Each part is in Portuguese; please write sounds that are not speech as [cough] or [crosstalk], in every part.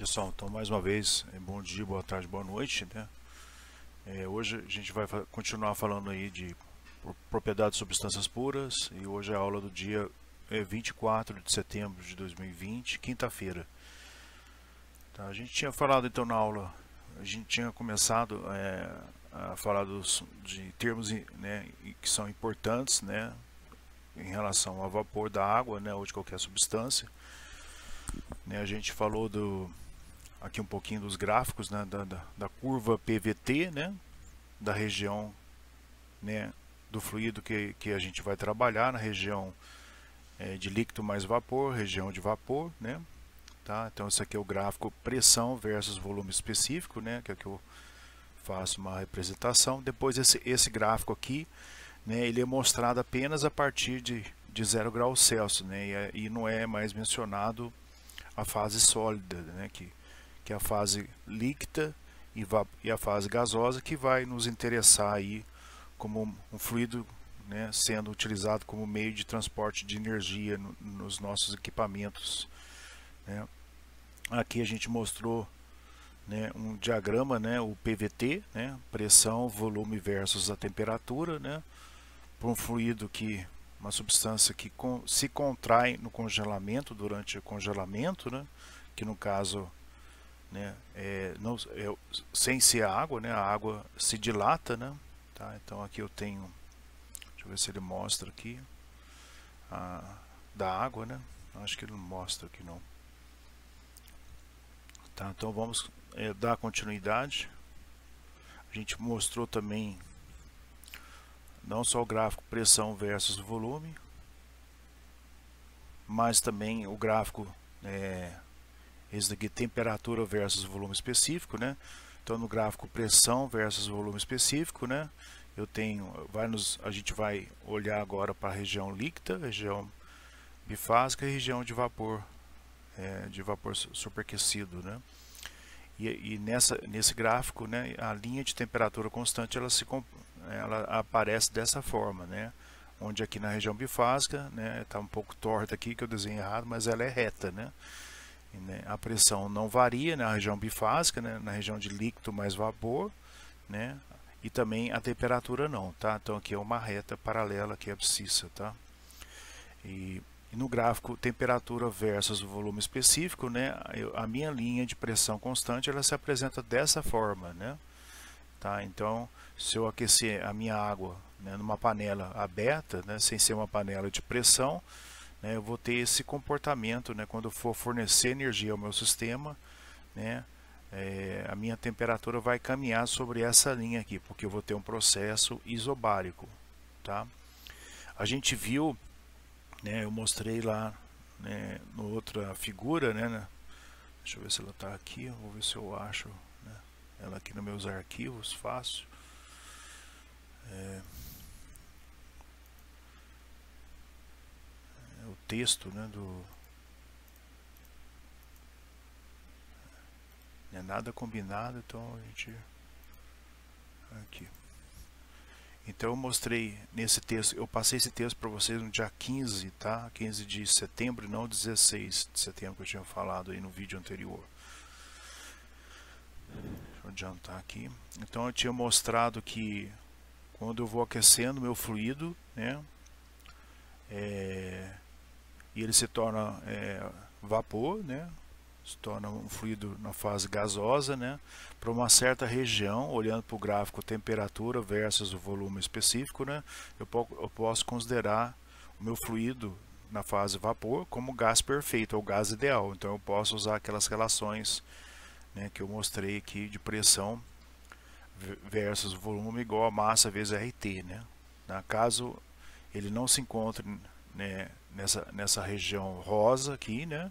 Pessoal, então mais uma vez, é, bom dia, boa tarde, boa noite. Né? É, hoje a gente vai continuar falando aí de propriedades de substâncias puras e hoje é a aula do dia é, 24 de setembro de 2020, quinta-feira. Tá, a gente tinha falado então na aula, a gente tinha começado é, a falar dos, de termos né, que são importantes né, em relação ao vapor da água né, ou de qualquer substância. Né, a gente falou do aqui um pouquinho dos gráficos né, da, da, da, curva PVT, né, da região né, do fluido que, que a gente vai trabalhar, na região é, de líquido mais vapor, região de vapor, né, tá? Então esse aqui é o gráfico pressão versus volume específico, né, que é que eu faço uma representação. Depois esse, esse gráfico aqui, né, ele é mostrado apenas a partir de, de zero graus Celsius, né, e, é, e não é mais mencionado a fase sólida, né, que que é a fase líquida e, e a fase gasosa, que vai nos interessar aí como um fluido né, sendo utilizado como meio de transporte de energia no, nos nossos equipamentos. Né. Aqui a gente mostrou né, um diagrama, né, o PVT, né, pressão, volume versus a temperatura, né, para um fluido que uma substância que com, se contrai no congelamento durante o congelamento, que no caso né? É, não, é, sem ser a água, né? A água se dilata, né? Tá? Então aqui eu tenho, deixa eu ver se ele mostra aqui a, da água, né? Acho que ele não mostra aqui não. Tá? Então vamos é, dar continuidade. A gente mostrou também não só o gráfico pressão versus volume, mas também o gráfico é, isso daqui é temperatura versus volume específico, né? Então no gráfico pressão versus volume específico, né? Eu tenho, vai nos, a gente vai olhar agora para a região líquida, região bifásica e região de vapor, é, de vapor superaquecido, né? E, e, nessa, nesse gráfico, né, a linha de temperatura constante ela se ela aparece dessa forma, né? Onde aqui na região bifásica, né, está um pouco torta aqui que eu desenhei errado, mas ela é reta, né? Né, a pressão não varia na né, região bifásica, né? na região de líquido mais vapor, né? e também a temperatura não, tá? Então aqui é uma reta paralela que é abscissa, tá? E, e, no gráfico temperatura versus volume específico, né? Eu, a minha linha de pressão constante ela se apresenta dessa forma, né? Tá? Então se eu aquecer a minha água né, numa panela aberta, né, sem ser uma panela de pressão, né, eu vou ter esse comportamento né, quando for fornecer energia ao meu sistema, né, é, a minha temperatura vai caminhar sobre essa linha aqui, porque eu vou ter um processo isobárico. Tá? A gente viu, né, eu mostrei lá né, no outra figura, né, né, deixa eu ver se ela está aqui, vou ver se eu acho né, ela aqui nos meus arquivos, fácil. É, o texto né, do. Não é nada combinado, então a gente. Aqui. Então eu mostrei nesse texto, eu passei esse texto para vocês no dia 15, tá? 15 de setembro, não 16 de setembro que eu tinha falado aí no vídeo anterior. Deixa eu adiantar aqui. Então eu tinha mostrado que quando eu vou aquecendo meu fluido, né? É, e ele se torna é, vapor, né? se torna um fluido na fase gasosa, né? para uma certa região, olhando para o gráfico temperatura versus o volume específico, né? eu, po eu posso considerar o meu fluido na fase vapor como gás perfeito, é ou gás ideal. Então eu posso usar aquelas relações né, que eu mostrei aqui de pressão versus volume igual a massa vezes RT. Né? Na caso ele não se encontre né, nessa, nessa região rosa aqui, né?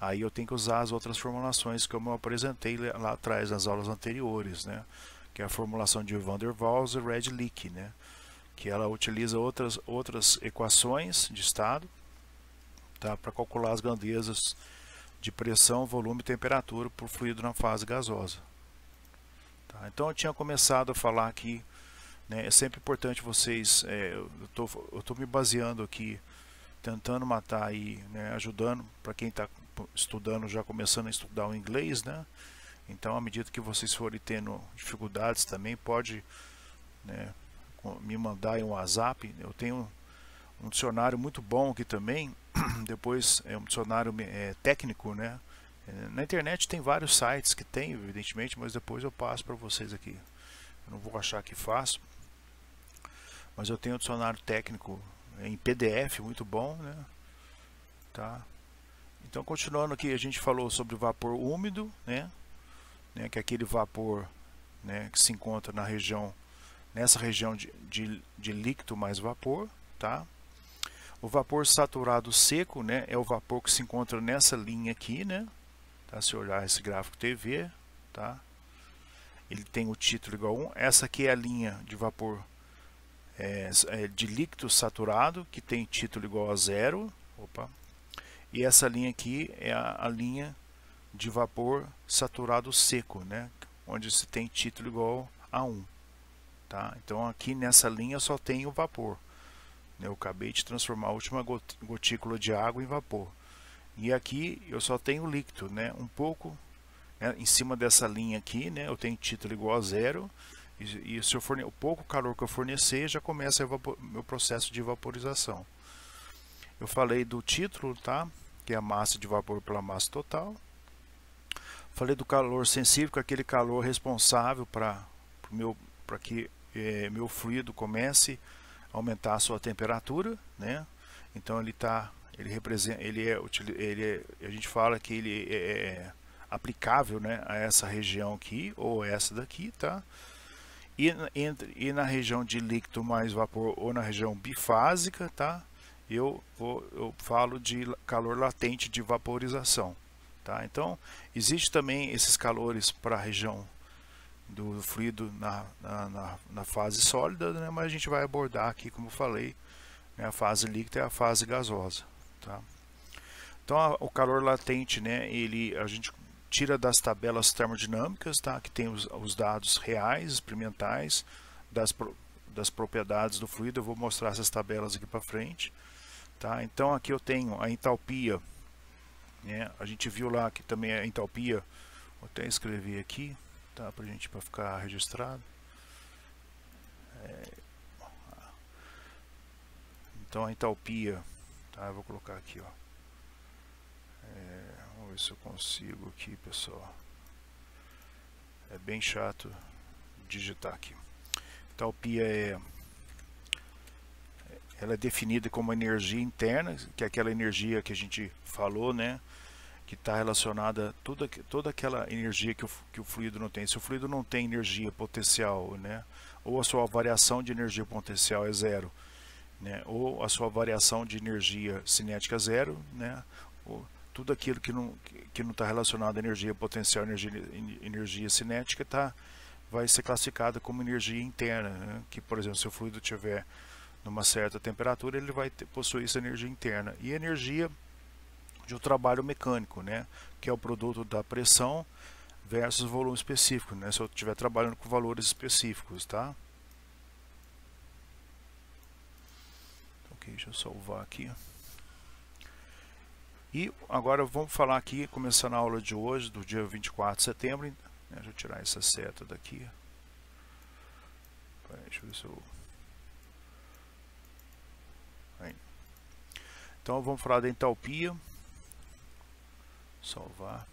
Aí eu tenho que usar as outras formulações como eu apresentei lá atrás nas aulas anteriores, né? Que é a formulação de Van der Waals e Redlich, né? Que ela utiliza outras, outras equações de estado tá? para calcular as grandezas de pressão, volume e temperatura por fluido na fase gasosa. Tá? Então eu tinha começado a falar aqui, né? é sempre importante vocês, é, eu estou me baseando aqui tentando matar aí, né, ajudando para quem está estudando, já começando a estudar o inglês, né? Então, à medida que vocês forem tendo dificuldades também, pode né, me mandar um WhatsApp. Eu tenho um dicionário muito bom aqui também. [clears throat] Depois é um dicionário é, técnico, né? É, na internet tem vários sites que tem, evidentemente, mas depois eu passo para vocês aqui. Eu não vou achar que faço, mas eu tenho um dicionário técnico em PDF, muito bom, né? Tá? Então, continuando aqui, a gente falou sobre vapor úmido, né? né? Que é aquele vapor né, que se encontra na região, nessa região de, de, de líquido mais vapor, tá? O vapor saturado seco, né? É o vapor que se encontra nessa linha aqui, né? Tá? Se olhar esse gráfico TV, tá? Ele tem o título igual a 1. Essa aqui é a linha de vapor é, é, de líquido saturado, que tem título igual a zero. Opa. E essa linha aqui é a, a linha de vapor saturado seco, né? onde se tem título igual a 1. Tá? Então aqui nessa linha só tem o vapor. Né? Eu acabei de transformar a última gotícula de água em vapor. E aqui eu só tenho líquido, né? um pouco né? em cima dessa linha aqui, né? eu tenho título igual a zero e, e se eu forne... o pouco calor que eu fornecer, já começa o meu processo de vaporização. Eu falei do título, tá? Que é a massa de vapor pela massa total. Falei do calor sensível, que é aquele calor responsável para meu para que é, meu fluido comece a aumentar a sua temperatura, né? Então ele tá, ele representa, ele é, ele é, a gente fala que ele é, é, é aplicável, né, a essa região aqui ou essa daqui, tá? e, e na região de líquido mais vapor ou na região bifásica, tá? Eu, vou, eu falo de calor latente de vaporização, tá? Então, existe também esses calores para a região do fluido na, na, na, fase sólida, né? mas a gente vai abordar aqui, como eu falei, né? a fase líquida e é a fase gasosa. Tá? Então, a, o calor latente, né? ele, a gente tira das tabelas termodinâmicas, tá? que tem os, os dados reais, experimentais, das, pro, das propriedades do fluido. Eu vou mostrar essas tabelas aqui para frente. Tá? Então aqui eu tenho a entalpia. Né? A gente viu lá que também a é entalpia, vou até escrever aqui, tá? para gente pra ficar registrado. É... Então a entalpia, tá? eu vou colocar aqui, ó. É ver se eu consigo aqui, pessoal. É bem chato digitar aqui. Então, pia é ela é definida como energia interna, que é aquela energia que a gente falou, né? Que está relacionada toda toda aquela energia que o, que o fluido não tem. Se o fluido não tem energia potencial, né? Ou a sua variação de energia potencial é zero, né? Ou a sua variação de energia cinética é zero, né? Ou, tudo aquilo que não que não está relacionado à energia potencial, energia, energia cinética, tá, vai ser classificada como energia interna, né? que por exemplo, se o fluido tiver numa certa temperatura, ele vai ter, possuir essa energia interna e energia de um trabalho mecânico, né, que é o produto da pressão versus volume específico, né, se eu estiver trabalhando com valores específicos, tá? Ok, deixa eu salvar aqui. E agora vamos falar aqui, começando a aula de hoje, do dia 24 de setembro. Né? Deixa eu tirar essa seta daqui. deixa eu ver se eu... Aí. Então vamos falar da entalpia. Salvar.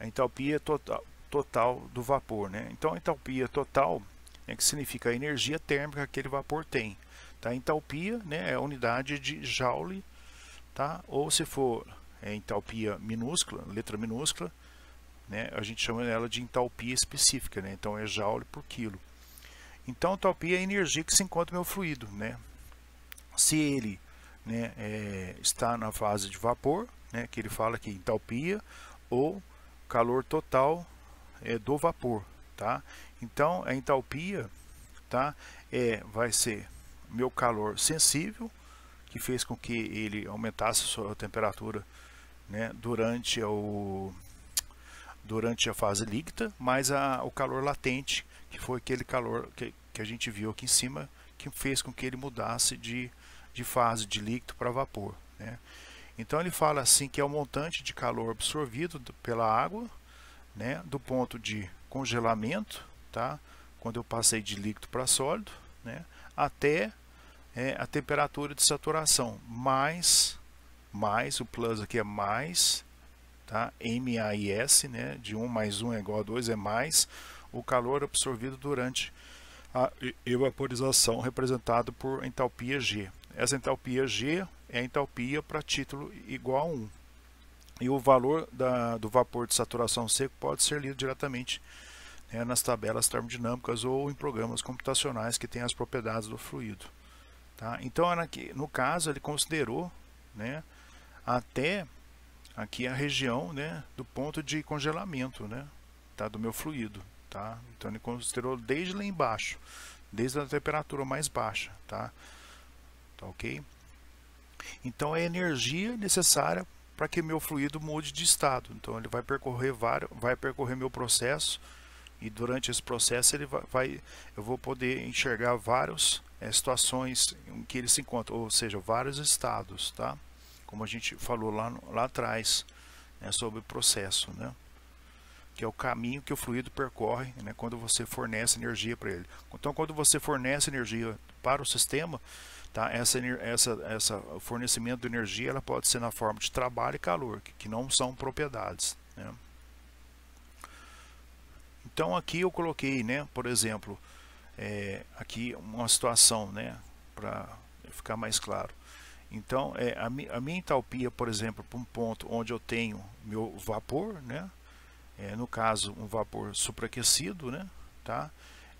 A entalpia é total, total do vapor, né? Então a entalpia total é que significa a energia térmica que aquele vapor tem. Tá? A entalpia né, é a unidade de joule tá? Ou se for entalpia minúscula, letra minúscula, né, a gente chama ela de entalpia específica, né? Então é joule por quilo. Então entalpia é a energia que se encontra no meu fluido, né? Se ele né, é, está na fase de vapor, né, que ele fala aqui é entalpia ou calor total é, do vapor, tá? Então a entalpia, tá? É, vai ser meu calor sensível que fez com que ele aumentasse a sua temperatura né, durante, o, durante a fase líquida, mas a, o calor latente, que foi aquele calor que, que a gente viu aqui em cima, que fez com que ele mudasse de, de fase de líquido para vapor. Né? Então ele fala assim que é o montante de calor absorvido pela água, né, do ponto de congelamento, tá? quando eu passei de líquido para sólido, né, até é a temperatura de saturação, mais, mais, o plus aqui é mais, tá? MAIS, né? de 1 mais 1 é igual a 2, é mais o calor absorvido durante a evaporização, representado por entalpia G. Essa entalpia G é a entalpia para título igual a 1. E o valor da, do vapor de saturação seco pode ser lido diretamente né, nas tabelas termodinâmicas ou em programas computacionais que têm as propriedades do fluido. Tá? Então, no caso, ele considerou né, até aqui a região né, do ponto de congelamento né, tá, do meu fluido. Tá? Então, ele considerou desde lá embaixo, desde a temperatura mais baixa. Tá, tá ok? Então, é a energia necessária para que meu fluido mude de estado. Então, ele vai percorrer, vários, vai percorrer meu processo e durante esse processo ele vai, vai eu vou poder enxergar vários é, situações em que eles se encontram, ou seja, vários estados, tá? Como a gente falou lá, lá atrás, né, sobre o processo, né? Que é o caminho que o fluido percorre né, quando você fornece energia para ele. Então, quando você fornece energia para o sistema, tá? Essa, essa, essa fornecimento de energia, ela pode ser na forma de trabalho e calor, que, que não são propriedades, né? Então aqui eu coloquei, né, por exemplo, é, aqui uma situação, né, para ficar mais claro. Então, é, a, a, minha entalpia, por exemplo, para um ponto onde eu tenho meu vapor, né, é, no caso um vapor superaquecido, né, tá,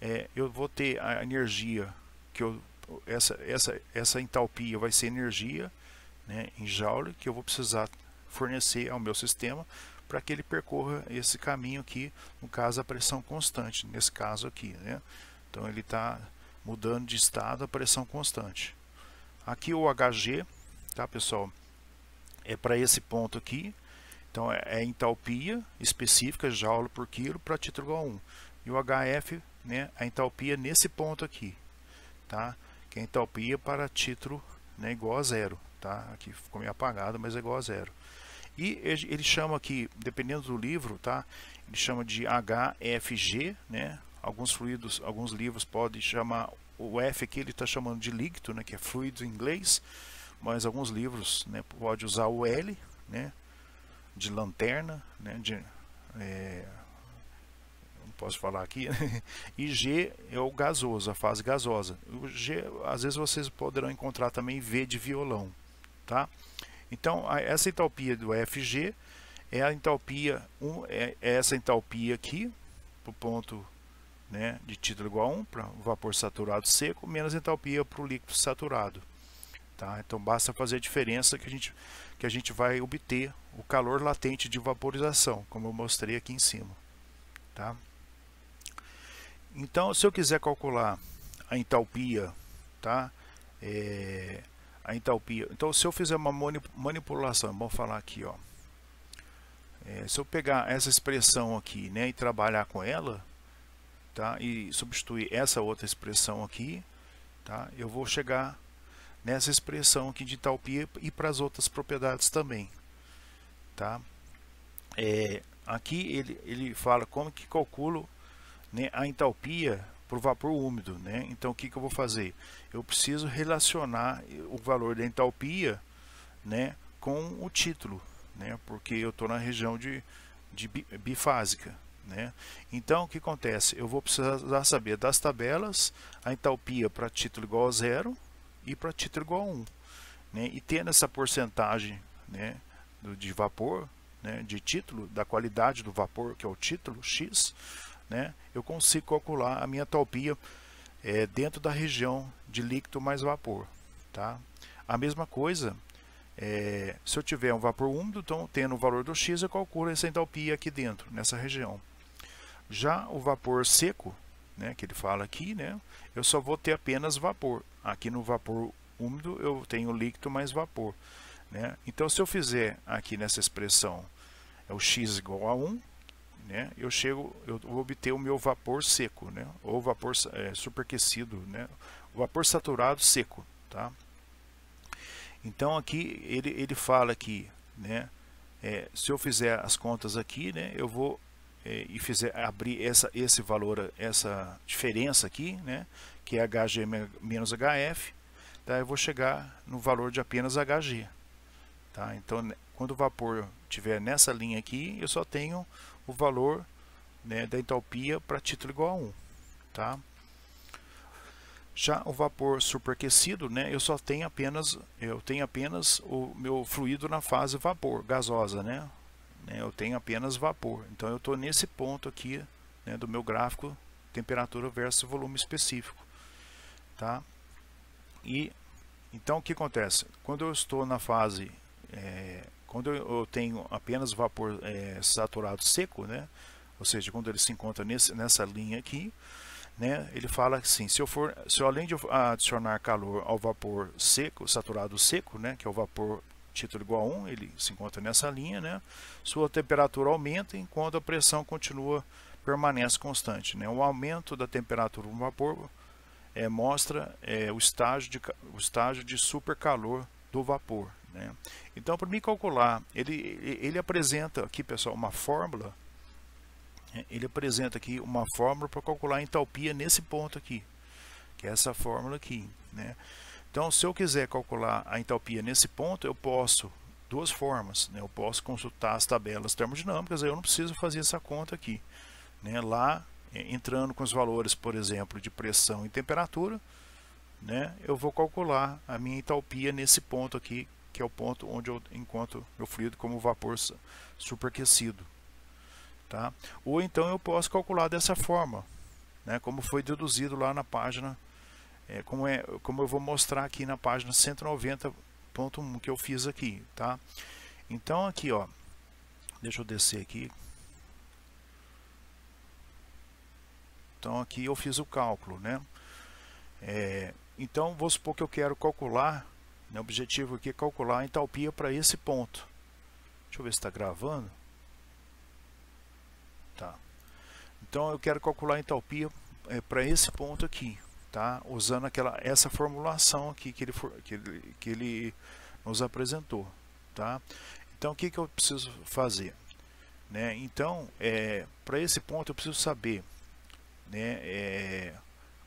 é, eu vou ter a energia que eu essa essa essa entalpia vai ser energia, né, em joule que eu vou precisar fornecer ao meu sistema para que ele percorra esse caminho aqui, no caso a pressão constante, nesse caso aqui, né? Então ele está mudando de estado a pressão constante. Aqui o HG, tá pessoal, é para esse ponto aqui. Então é, é entalpia específica, joule por quilo, para título igual a 1. E o HF, né, a entalpia nesse ponto aqui, tá? Que é a entalpia para título né, igual a zero, tá? Aqui ficou meio apagado, mas é igual a zero. E ele chama aqui, dependendo do livro, tá? Ele chama de HFG, né? alguns fluidos, alguns livros podem chamar o F aqui ele está chamando de líquido, né, que é fluido em inglês, mas alguns livros, né, pode usar o L, né, de lanterna, né, de é, não posso falar aqui, [laughs] e G é o gasoso, a fase gasosa. O G, às vezes vocês poderão encontrar também V de violão, tá? Então a, essa entalpia do FG é a entalpia, um, é, é essa entalpia aqui, o ponto né, de título igual a 1 para o vapor saturado seco, menos entalpia para o líquido saturado. Tá? Então basta fazer a diferença que a, gente, que a gente vai obter o calor latente de vaporização, como eu mostrei aqui em cima. Tá? Então, se eu quiser calcular a entalpia, tá? É, a entalpia. Então, se eu fizer uma manipulação, vamos é falar aqui, ó. É, se eu pegar essa expressão aqui, né, e trabalhar com ela, tá? e substituir essa outra expressão aqui, tá? eu vou chegar nessa expressão aqui de entalpia e para as outras propriedades também. Tá? É, aqui ele, ele fala como que calculo né, a entalpia para o vapor úmido. Né? Então o que, que eu vou fazer? Eu preciso relacionar o valor da entalpia né, com o título, né? porque eu estou na região de, de bifásica. Né? Então, o que acontece? Eu vou precisar saber das tabelas, a entalpia para título igual a zero e para título igual a 1. Né? E tendo essa porcentagem né, do, de vapor, né, de título, da qualidade do vapor, que é o título X, né, eu consigo calcular a minha entalpia é, dentro da região de líquido mais vapor. Tá? A mesma coisa, é, se eu tiver um vapor úmido, então tendo o valor do X, eu calculo essa entalpia aqui dentro, nessa região. Já o vapor seco, né, que ele fala aqui, né, eu só vou ter apenas vapor. Aqui no vapor úmido eu tenho líquido mais vapor. Né? Então, se eu fizer aqui nessa expressão é o x igual a 1, né? eu chego, eu vou obter o meu vapor seco, né? ou vapor é, superquecido, né? o vapor saturado seco. Tá? Então, aqui ele, ele fala que né? É, se eu fizer as contas aqui, né, eu vou é, e fizer abrir essa, esse valor, essa diferença aqui, né, que é HG menos HF, tá, eu vou chegar no valor de apenas HG. Tá? Então, né, quando o vapor tiver nessa linha aqui, eu só tenho o valor né, da entalpia para título igual a 1. Tá? Já o vapor superaquecido, né, eu só tenho apenas, eu tenho apenas o meu fluido na fase vapor, gasosa, né, né, eu tenho apenas vapor. Então eu estou nesse ponto aqui né, do meu gráfico temperatura versus volume específico. Tá? E então o que acontece? Quando eu estou na fase, é, quando eu tenho apenas vapor é, saturado seco, né? ou seja, quando ele se encontra nesse, nessa linha aqui, né, ele fala assim, se eu for, se eu, além de adicionar calor ao vapor seco, saturado seco, né, que é o vapor título igual a 1, ele se encontra nessa linha, né? Sua temperatura aumenta enquanto a pressão continua permanece constante, né? O aumento da temperatura do vapor é, mostra é, o estágio de o estágio de supercalor do vapor, né? Então, para me calcular, ele ele apresenta aqui, pessoal, uma fórmula né? ele apresenta aqui uma fórmula para calcular a entalpia nesse ponto aqui, que é essa fórmula aqui, né? Então, se eu quiser calcular a entalpia nesse ponto, eu posso, duas formas, né? eu posso consultar as tabelas termodinâmicas, eu não preciso fazer essa conta aqui. Né? Lá, é, entrando com os valores, por exemplo, de pressão e temperatura, né? eu vou calcular a minha entalpia nesse ponto aqui, que é o ponto onde eu encontro meu fluido como vapor superaquecido. Tá? Ou então eu posso calcular dessa forma, né? como foi deduzido lá na página é, como, é, como eu vou mostrar aqui na página 190.1 que eu fiz aqui, tá? Então aqui, ó, deixa eu descer aqui. Então aqui eu fiz o cálculo, né? É, então vou supor que eu quero calcular, meu né, objetivo aqui é calcular a entalpia para esse ponto. Deixa eu ver se está gravando. Tá. Então eu quero calcular a entalpia é, para esse ponto aqui tá? usando aquela, essa formulação aqui que ele, que ele, que ele nos apresentou. Tá? Então, o que, que eu preciso fazer? Né? Então, é, para esse ponto, eu preciso saber né, é,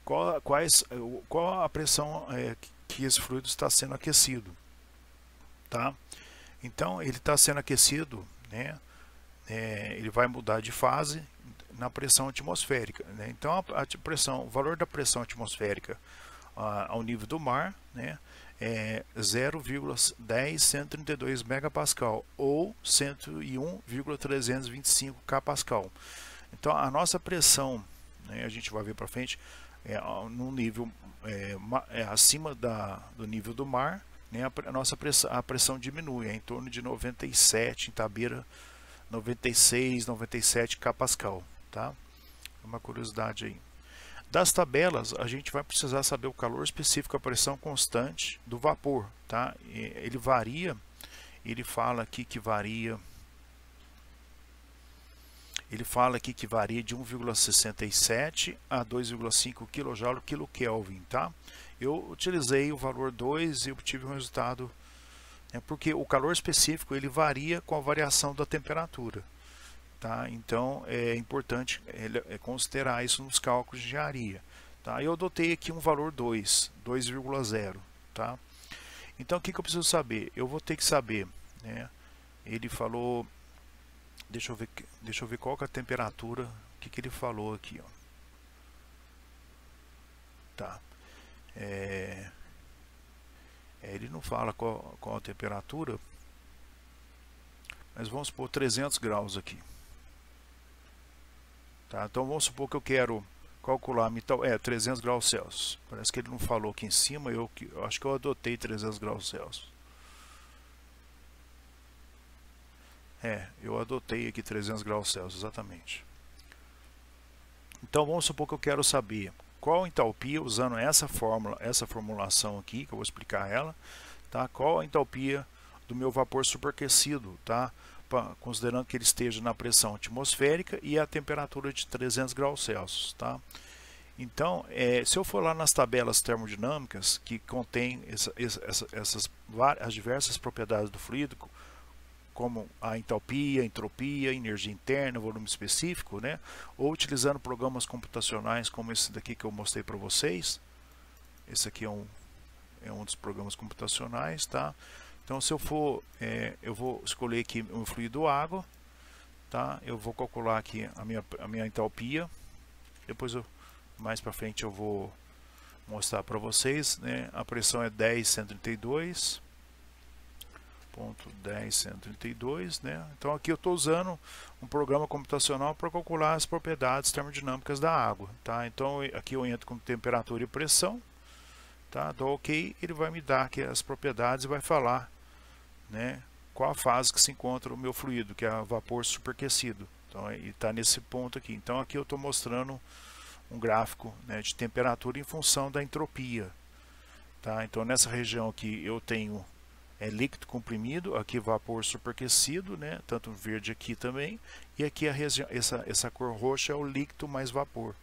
qual, quais, qual a pressão é, que esse fluido está sendo aquecido. Tá? Então, ele está sendo aquecido, né, é, ele vai mudar de fase, na pressão atmosférica. Né? Então, a, pressão, o valor da pressão atmosférica ao nível do mar né, é 0,10132 megapascal ou 101,325 kPa. Então, a nossa pressão, né, a gente vai ver para frente, é, no nível é, é, acima da, do nível do mar, né, a, a nossa pressão, a pressão diminui, é em torno de 97 em Tabira, 96, 97 kPa tá? É uma curiosidade aí. Das tabelas, a gente vai precisar saber o calor específico, a pressão constante do vapor, tá? Ele varia, ele fala aqui que varia ele fala aqui que varia de 1,67 a 2,5 kJ quilo tá? Eu utilizei o valor 2 e obtive um resultado, né, porque o calor específico ele varia com a variação da temperatura, Tá? Então é importante é considerar isso nos cálculos de engenharia. Tá? Eu adotei aqui um valor 2, 2,0. Tá? Então o que, que eu preciso saber? Eu vou ter que saber. Né? Ele falou, deixa eu ver, deixa eu ver qual é a temperatura, o que, que ele falou aqui. Ó. Tá. É, é ele não fala qual, qual a temperatura, mas vamos por 300 graus aqui. Tá? Então vamos supor que eu quero calcular então, é 300 graus Celsius. Parece que ele não falou aqui em cima, eu, eu acho que eu adotei 300 graus Celsius. É, eu adotei aqui 300 graus Celsius, exatamente. Então vamos supor que eu quero saber qual entalpia, usando essa fórmula, essa formulação aqui, que eu vou explicar ela, tá? qual a entalpia do meu vapor superaquecido, tá? considerando que ele esteja na pressão atmosférica e a temperatura de 300 graus Celsius. Tá? Então, é, se eu for lá nas tabelas termodinâmicas, que contém essa, essa, essas as diversas propriedades do fluido, como a entalpia, entropia, energia interna, volume específico, né? ou utilizando programas computacionais como esse daqui que eu mostrei para vocês, esse aqui é um, é um dos programas computacionais, tá? Então, se eu for, é, eu vou escolher aqui o fluido água, tá? Eu vou calcular aqui a minha, a minha entalpia. Depois, eu, mais para frente, eu vou mostrar para vocês, né? A pressão é 10,132. Ponto 10,132, né? Então, aqui eu estou usando um programa computacional para calcular as propriedades termodinâmicas da água, tá? Então, aqui eu entro com temperatura e pressão, tá? Dou OK, ele vai me dar aqui as propriedades e vai falar né, qual a fase que se encontra o meu fluido, que é vapor superquecido. Então, está nesse ponto aqui. Então, aqui eu estou mostrando um gráfico né, de temperatura em função da entropia. Tá? Então, nessa região aqui eu tenho é, líquido comprimido, aqui vapor superquecido, né, tanto verde aqui também, e aqui a essa, essa cor roxa é o líquido mais vapor.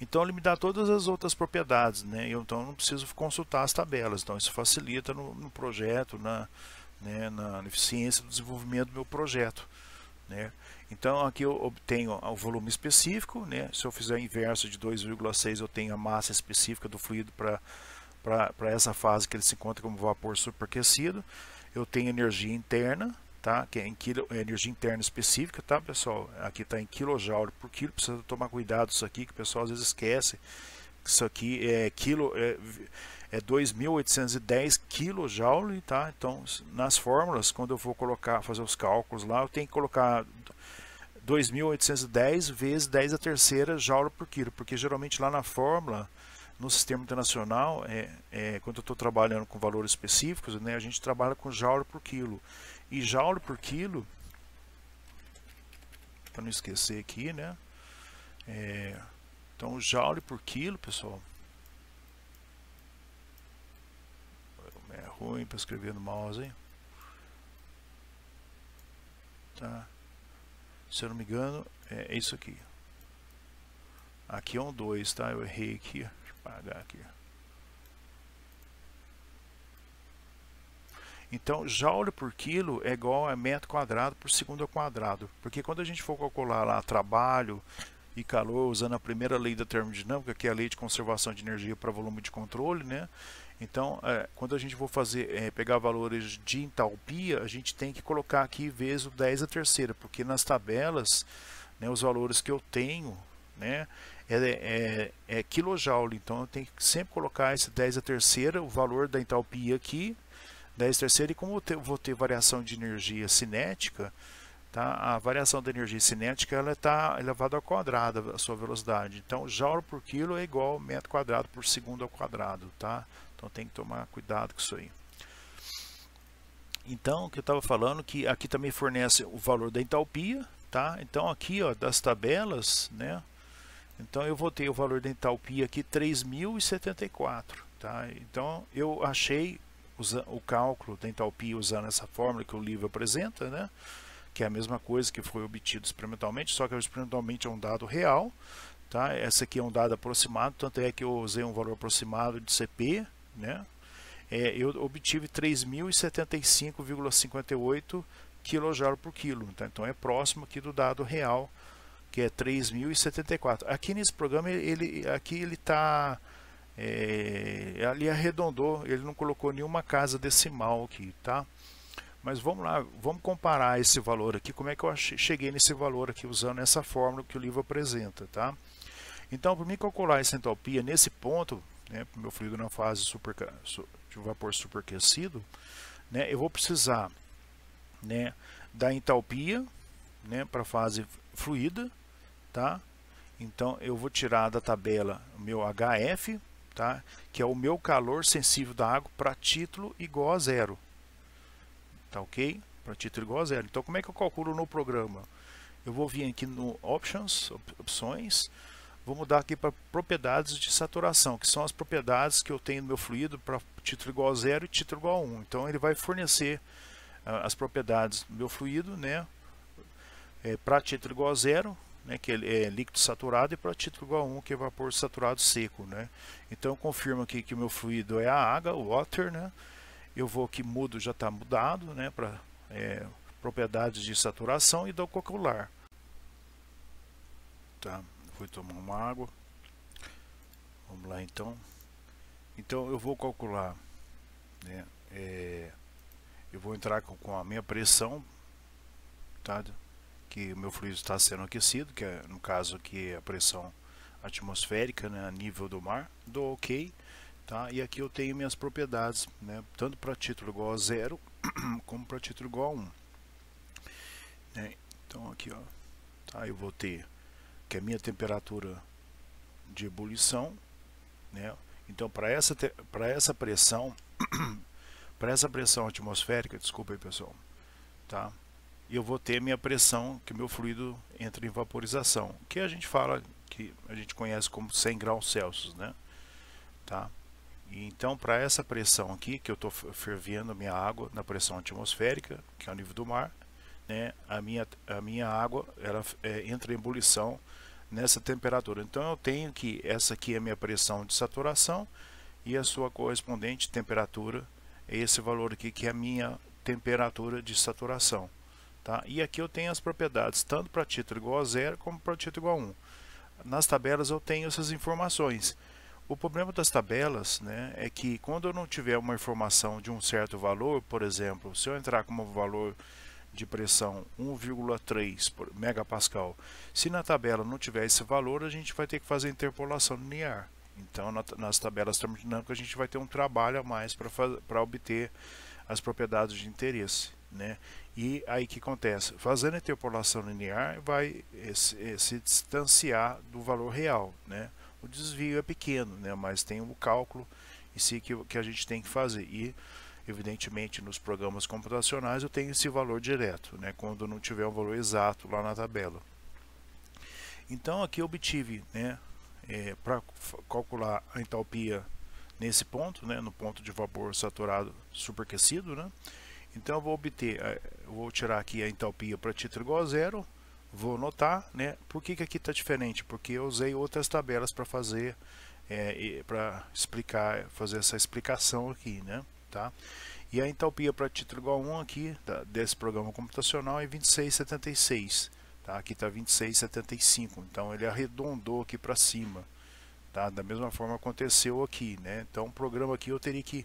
Então ele me dá todas as outras propriedades, né? Eu, então não preciso consultar as tabelas, então isso facilita no, no projeto, na, né, na eficiência do desenvolvimento do meu projeto. Né? Então aqui eu obtenho o volume específico, né? se eu fizer inverso de 2,6 eu tenho a massa específica do fluido para essa fase que ele se encontra como vapor superaquecido, eu tenho energia interna, tá? Que é em quilo, é energia interna específica, tá, pessoal? Aqui está em quilojoule por quilo. Precisa tomar cuidado isso aqui, que o pessoal às vezes esquece. Isso aqui é quilo é, é 2.810 quilojoule, tá? Então, nas fórmulas, quando eu vou colocar, fazer os cálculos lá, eu tenho que colocar 2.810 vezes 10 a terceira joule por quilo, porque geralmente lá na fórmula no sistema internacional, é, é, quando eu estou trabalhando com valores específicos, né, a gente trabalha com joule por quilo. E joule por quilo, para não esquecer aqui, né? É, então, joule por quilo, pessoal. É ruim para escrever no mouse, hein? Tá. Se eu não me engano, é, é isso aqui. Aqui é um 2, tá? Eu errei aqui. Deixa eu apagar aqui. Então, joule por quilo é igual a metro quadrado por segundo ao quadrado. Porque quando a gente for calcular lá trabalho e calor, usando a primeira lei da termodinâmica, que é a lei de conservação de energia para volume de controle, né? Então, é, quando a gente for fazer, é, pegar valores de entalpia, a gente tem que colocar aqui vezes 10 a terceira, porque nas tabelas, né, os valores que eu tenho, né, é, é, é, quilojoule. Então eu tenho que sempre colocar esse 10 a terceira, o valor da entalpia aqui, 10 terceiro, e como eu vou ter variação de energia cinética, tá? a variação da energia cinética ela está elevada ao quadrado, a sua velocidade. Então, joule por quilo é igual a metro quadrado por segundo ao quadrado. Tá? Então, tem que tomar cuidado com isso aí. Então, que eu estava falando que aqui também fornece o valor da entalpia, tá? Então, aqui, ó, das tabelas, né? Então, eu vou ter o valor da entalpia aqui, 3.074, tá? Então, eu achei o cálculo da entalpia usando essa fórmula que o livro apresenta, né? que é a mesma coisa que foi obtido experimentalmente, só que experimentalmente é um dado real. Tá? Essa aqui é um dado aproximado, tanto é que eu usei um valor aproximado de CP. Né? É, eu obtive 3.075,58 kJ por quilo. Tá? Então é próximo aqui do dado real, que é 3.074. Aqui nesse programa, ele, aqui ele está é, ali arredondou, ele não colocou nenhuma casa decimal aqui, tá? Mas vamos lá, vamos comparar esse valor aqui, como é que eu cheguei nesse valor aqui usando essa fórmula que o livro apresenta, tá? Então, para mim calcular essa entalpia nesse ponto, né, para o meu fluido na fase super, de vapor superaquecido, né, eu vou precisar né, da entalpia né, para a fase fluida, tá? Então, eu vou tirar da tabela o meu HF, tá? que é o meu calor sensível da água para título igual a zero. Tá ok? Para título igual a zero. Então, como é que eu calculo no programa? Eu vou vir aqui no Options, Opções, vou mudar aqui para Propriedades de Saturação, que são as propriedades que eu tenho no meu fluido para título igual a zero e título igual a 1. Um. Então, ele vai fornecer ah, as propriedades do meu fluido, né? É, para título igual a zero, né, que é líquido saturado, e para título igual a 1, que é vapor saturado seco. Né? Então, confirma aqui que o meu fluido é a água, o water. Né? Eu vou aqui, mudo, já está mudado né, para é, propriedades de saturação e dou calcular. Tá, fui tomar uma água. Vamos lá, então. Então, eu vou calcular. Né, é, eu vou entrar com a minha pressão. Tá? que o meu fluido está sendo aquecido, que é, no caso aqui é a pressão atmosférica né, a nível do mar, dou OK, tá? e aqui eu tenho minhas propriedades, né, tanto para título igual a zero, [clears throat] como para título igual a 1. Né? Então aqui ó, tá? eu vou ter que a minha temperatura de ebulição, né? então para essa, para essa pressão, [clears throat] para essa pressão atmosférica, desculpa aí pessoal, tá? e eu vou ter minha pressão que meu fluido entra em vaporização, que a gente fala que a gente conhece como 100 graus Celsius, né? Tá? E então para essa pressão aqui que eu estou fervendo minha água na pressão atmosférica, que é o nível do mar, né? A minha a minha água ela é, entra em ebulição nessa temperatura. Então eu tenho que essa aqui é a minha pressão de saturação e a sua correspondente temperatura é esse valor aqui que é a minha temperatura de saturação. Tá? E aqui eu tenho as propriedades, tanto para título igual a zero como para título igual a 1. Nas tabelas eu tenho essas informações. O problema das tabelas né, é que quando eu não tiver uma informação de um certo valor, por exemplo, se eu entrar com o valor de pressão 1,3 megapascal, se na tabela não tiver esse valor, a gente vai ter que fazer interpolação linear. Então, nas tabelas termodinâmicas, a gente vai ter um trabalho a mais para obter as propriedades de interesse. Né? E aí que acontece? Fazendo a interpolação linear, vai se, eh, se distanciar do valor real. Né? O desvio é pequeno, né? mas tem um cálculo em si que, que a gente tem que fazer. E, evidentemente, nos programas computacionais eu tenho esse valor direto, né? quando não tiver um valor exato lá na tabela. Então, aqui eu obtive, né, é, eh, para calcular a entalpia nesse ponto, né, no ponto de vapor saturado superaquecido, né, então eu vou obter, eh, eu vou tirar aqui a entalpia para título igual a zero, vou notar, né? Por que, que aqui está diferente? Porque eu usei outras tabelas para fazer, é, eh, para explicar, fazer essa explicação aqui, né? Tá? E a entalpia para título igual a 1 aqui, desse programa computacional, é 2676. Tá? Aqui está 2675, então ele arredondou aqui para cima. Tá? Da mesma forma aconteceu aqui, né? Então o programa aqui eu teria que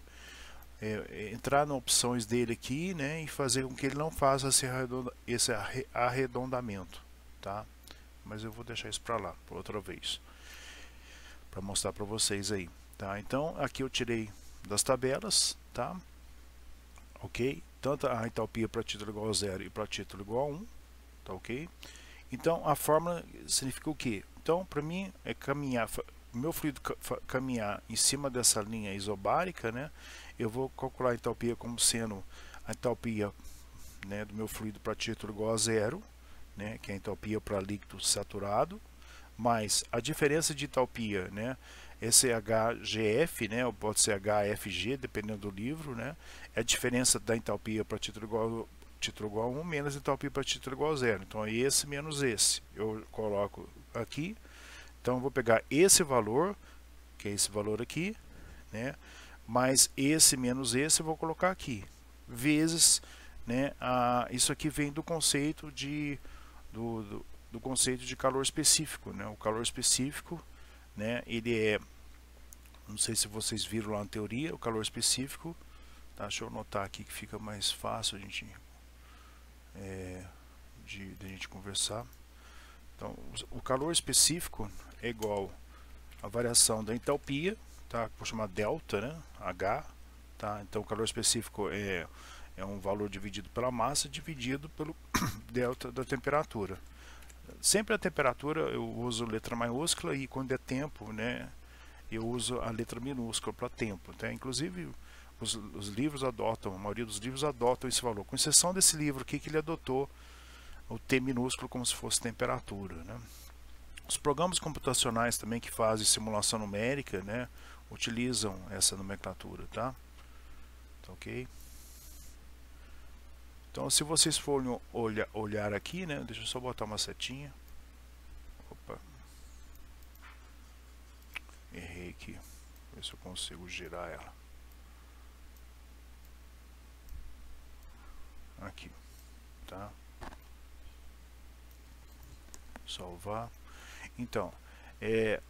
é, é, entrar nas opções dele aqui, né, e fazer com que ele não faça esse, arredondamento, tá? Mas eu vou deixar isso para lá, por outra vez, para mostrar para vocês aí, tá? Então aqui eu tirei das tabelas, tá? Ok? Tanto a entalpia para título igual a zero e para título igual a 1, um, tá ok? Então a fórmula significa o quê? Então para mim é caminhar, meu fluido caminhar em cima dessa linha isobárica, né? eu vou calcular a entalpia como sendo a entalpia né, do meu fluido para título igual a zero, né, que é a entalpia para líquido saturado, mais a diferença de entalpia, né, esse é HGF, né, ou pode ser HFG, dependendo do livro, né, é a diferença da entalpia para título igual título igual a 1 menos entalpia para título igual a zero. Então, é esse menos esse. Eu coloco aqui. Então, vou pegar esse valor, que é esse valor aqui, né? mais esse menos esse eu vou colocar aqui, vezes, né, a, isso aqui vem do conceito de, do, do, do conceito de calor específico, né, o calor específico, né, ele é, não sei se vocês viram lá na teoria, o calor específico, tá, deixa eu anotar aqui que fica mais fácil a gente, é, de, de a gente conversar, então o calor específico é igual a variação da entalpia tá? Por chamar delta, né? H, tá? Então o calor específico é é um valor dividido pela massa dividido pelo [coughs] delta da temperatura. Sempre a temperatura eu uso letra maiúscula e quando é tempo, né, eu uso a letra minúscula para tempo, tá? Inclusive os, os, livros adotam, a maioria dos livros adotam esse valor, com exceção desse livro aqui que ele adotou o T minúsculo como se fosse temperatura, né? Os programas computacionais também que fazem simulação numérica, né, utilizam essa nomenclatura, tá? tá? ok? Então, se vocês forem olha, olhar aqui, né? Deixa eu só botar uma setinha. Opa. Errei aqui. Ver se eu consigo girar ela. Aqui, tá? Salvar. Então, é,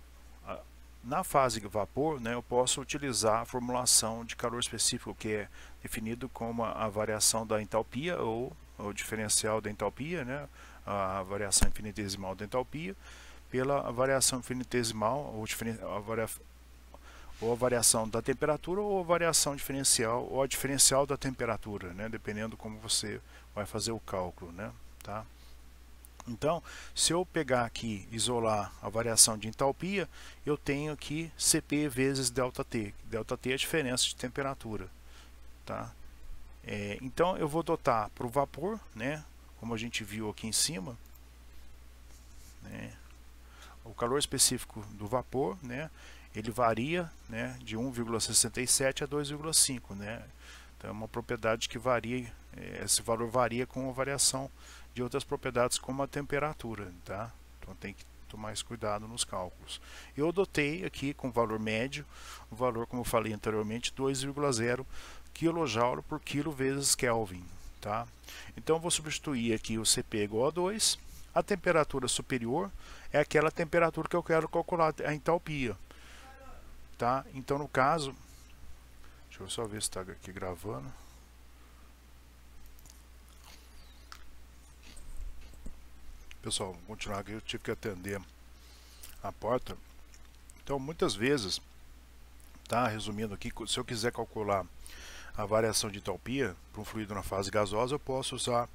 na fase de vapor, né, eu posso utilizar a formulação de calor específico, que é definido como a variação da entalpia ou o diferencial da entalpia, né, a variação infinitesimal da entalpia, pela variação infinitesimal ou, a varia... ou a variação da temperatura ou a variação diferencial ou a diferencial da temperatura, né, dependendo como você vai fazer o cálculo. Né, tá? Então, se eu pegar aqui, isolar a variação de entalpia, eu tenho aqui Cp vezes ΔT. ΔT é a diferença de temperatura. Tá? É, então, eu vou dotar para o vapor, né? como a gente viu aqui em cima, né? o calor específico do vapor, né? ele varia né? de 1,67 a 2,5. Né? Então, é uma propriedade que varia, é, esse valor varia com a variação de outras propriedades como a temperatura, tá? Então tem que mais cuidado nos cálculos. Eu adotei aqui com valor médio, o valor, como eu falei anteriormente, 2,0 kJ por quilo vezes Kelvin. Tá? Então, vou substituir aqui o CP igual a 2. A temperatura superior é aquela temperatura que eu quero calcular a entalpia. Tá? Então, no caso, deixa eu só ver se está aqui gravando. Pessoal, vou continuar aqui, eu tive que atender a porta. Então, muitas vezes, tá? Resumindo aqui, se eu quiser calcular a variação de entalpia para um fluido na fase gasosa, eu posso usar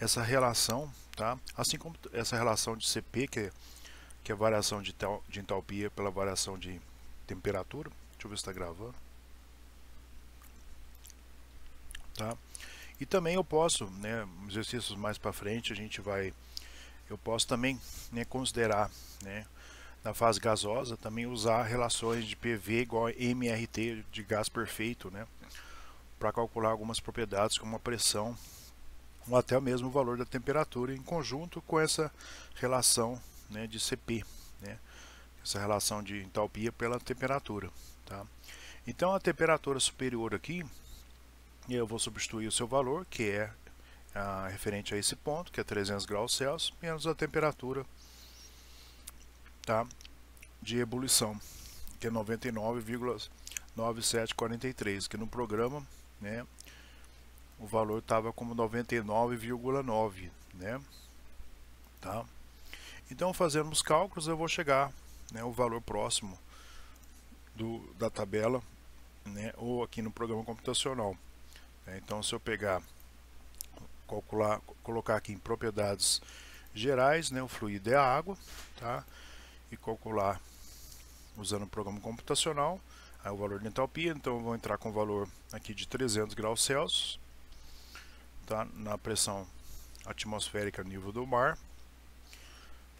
essa relação, tá? Assim como essa relação de CP, que é, que é a variação de, tal, de entalpia pela variação de temperatura. Deixa eu ver se está gravando. Tá? E também eu posso, né, exercícios mais para frente, a gente vai eu posso também né, considerar né, na fase gasosa também usar relações de PV igual a MRT de gás perfeito né, para calcular algumas propriedades como a pressão ou até mesmo o valor da temperatura em conjunto com essa relação né, de CP, né, essa relação de entalpia pela temperatura. Tá? Então a temperatura superior aqui, eu vou substituir o seu valor, que é ah, referente a esse ponto, que é 300 graus Celsius, menos a temperatura tá, de ebulição, que é 99,9743, que no programa né, o valor estava como 99,9. Né, tá? Então, fazendo os cálculos, eu vou chegar né, o valor próximo do, da tabela né, ou aqui no programa computacional. Né. Então, se eu pegar calcular, colocar aqui em propriedades gerais, né, o fluido é a água, tá? E calcular usando o programa computacional aí o valor de entalpia, então eu vou entrar com o valor aqui de 300 graus Celsius, tá? Na pressão atmosférica nível do mar,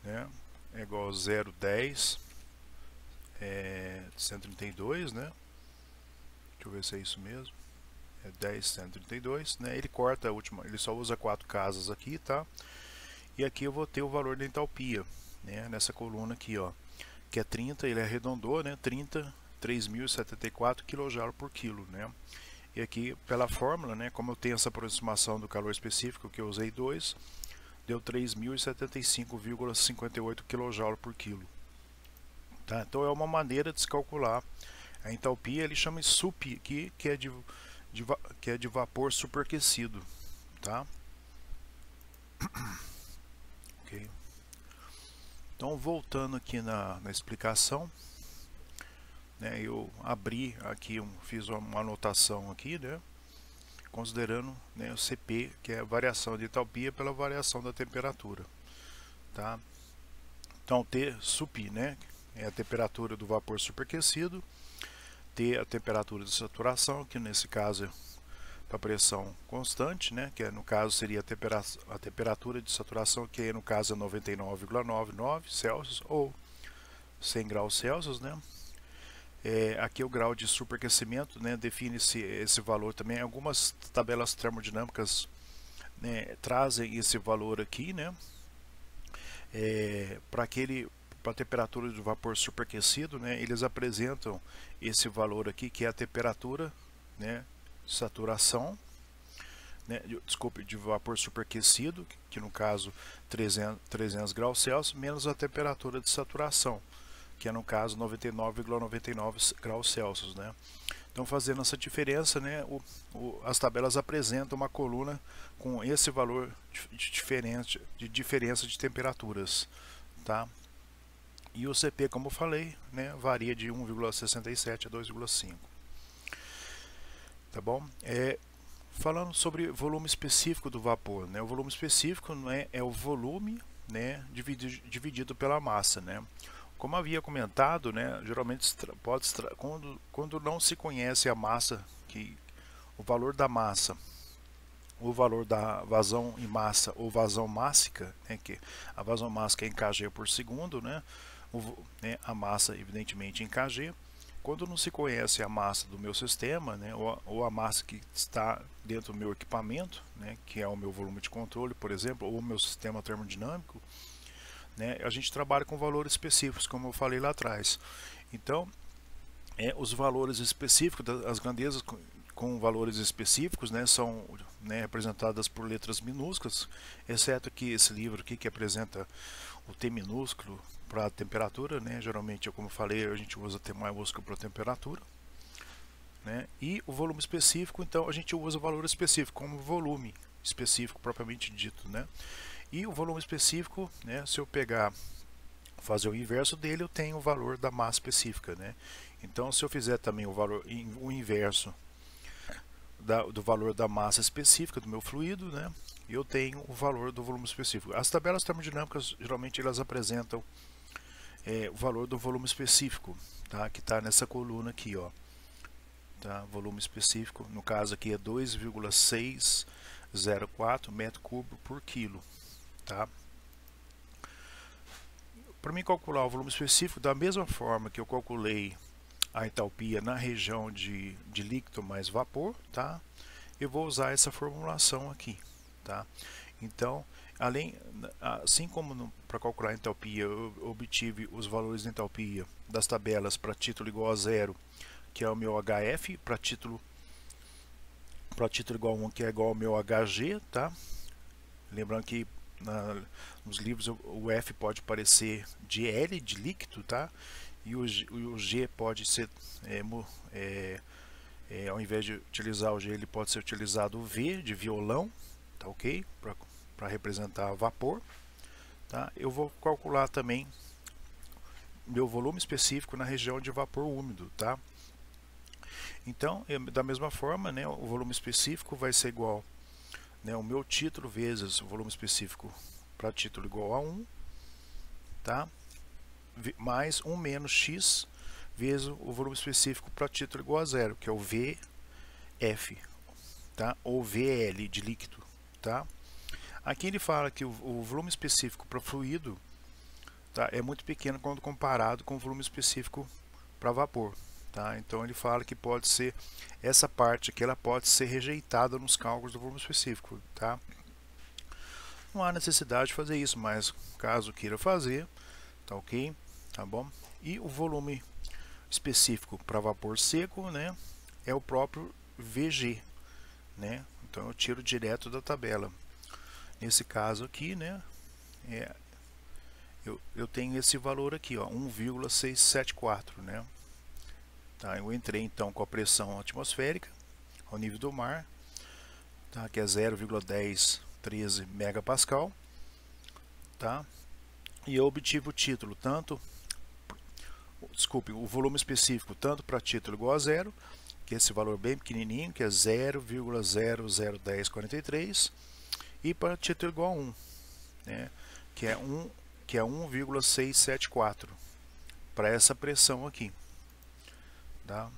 né? É igual a 0,10 é 132, né? Deixa eu ver se é isso mesmo. 10, é 132, né? Ele corta a última, ele só usa quatro casas aqui, tá? E aqui eu vou ter o valor da entalpia, né? Nessa coluna aqui, ó, que é 30, ele arredondou, né? 30, 3.074 kJ por quilo, né? E aqui, pela fórmula, né? Como eu tenho essa aproximação do calor específico que eu usei 2, deu 3.075,58 kJ por quilo. Tá? Então é uma maneira de se calcular a entalpia, ele chama de SUP aqui, que é de de, que é de vapor superaquecido, tá? [clears throat] ok. Então voltando aqui na, na explicação, né, eu abri aqui, um, fiz uma anotação aqui, né, considerando né, o CP, que é a variação de entalpia pela variação da temperatura. Tá? Então T sup, né, é a temperatura do vapor superaquecido, manter a temperatura de saturação, que nesse caso é para pressão constante, né? que é, no caso seria a, tempera a temperatura de saturação, que no caso é 99,99 Celsius ou 100 graus Celsius. Né? É, aqui o grau de superaquecimento né? define-se esse valor também. Algumas tabelas termodinâmicas né, trazem esse valor aqui né? É, para aquele para a temperatura do vapor superaquecido, né, eles apresentam esse valor aqui que é a temperatura, né, saturação, né, desculpe, de vapor superaquecido, que, que no caso 300, 300 graus Celsius, menos a temperatura de saturação, que é no caso 99,99 ,99 graus Celsius, né. Então, fazendo essa diferença, né, o, o, as tabelas apresentam uma coluna com esse valor de, de, diferente, de diferença de temperaturas, tá? E o CP, como eu falei, né, varia de 1,67 a 2,5. Tá bom? É, falando sobre volume específico do vapor, né, o volume específico né, é o volume né, dividido, dividido pela massa. Né? Como havia comentado, né, geralmente pode quando, quando não se conhece a massa, que, o valor da massa, o valor da vazão em massa ou vazão mássica, né, que a vazão mássica é em kg por segundo, né, né, a massa evidentemente em kg. Quando não se conhece a massa do meu sistema, né, ou, a, ou, a, massa que está dentro do meu equipamento, né, que é o meu volume de controle, por exemplo, ou o meu sistema termodinâmico, né, a gente trabalha com valores específicos, como eu falei lá atrás. Então, é, os valores específicos, as grandezas com, com valores específicos, né, são né, representadas por letras minúsculas, exceto que esse livro aqui que apresenta o T minúsculo, para a temperatura, né? Geralmente, é como eu falei, a gente usa busca para temperatura, né? E o volume específico, então a gente usa o valor específico como volume específico propriamente dito, né? E o volume específico, né? Se eu pegar fazer o inverso dele, eu tenho o valor da massa específica, né? Então, se eu fizer também o valor o inverso da, do valor da massa específica do meu fluido, né? eu tenho o valor do volume específico. As tabelas termodinâmicas geralmente elas apresentam é, o valor do volume específico, tá? que está nessa coluna aqui, ó. Tá? volume específico, no caso aqui é 2,604 metro cubo por quilo. Tá? Para mim calcular o volume específico, da mesma forma que eu calculei a entalpia na região de, de líquido mais vapor, tá? eu vou usar essa formulação aqui. Tá? Então, Além, assim como para calcular a entalpia, eu obtive os valores de entalpia das tabelas para título igual a zero, que é o meu HF, para título para título igual a 1, que é igual ao meu HG, tá? Lembrando que na, nos livros o F pode parecer de L, de líquido, tá? E o, o G pode ser, é, é, é, ao invés de utilizar o G, ele pode ser utilizado o V, de violão, tá ok? para representar vapor. Tá? Eu vou calcular também meu volume específico na região de vapor úmido. Tá? Então, eu, é, da mesma forma, né, o volume específico vai ser igual né, o meu título vezes o volume específico para título igual a 1, tá? mais 1 menos x vezes o volume específico para título igual a zero, que é o VF, tá? ou VL de líquido. Tá? Aqui ele fala que o, o volume específico para fluido tá, é muito pequeno quando comparado com o volume específico para vapor. Tá? Então ele fala que pode ser essa parte aqui, ela pode ser rejeitada nos cálculos do volume específico. Tá? Não há necessidade de fazer isso, mas caso queira fazer, tá ok? Tá bom? E o volume específico para vapor seco, né, é o próprio VG, né? Então eu tiro direto da tabela. Nesse caso aqui, né, é, eu, eu tenho esse valor aqui, ó, 1,674, né? Tá, eu entrei então com a pressão atmosférica ao nível do mar, tá, que é 0,1013 megapascal, tá? E eu obtive o título tanto desculpe, o volume específico tanto para título igual a zero, que é esse valor bem pequenininho, que é 0,001043 e para título igual a 1, né? que é 1 que é 1,674 para essa pressão aqui. Tá?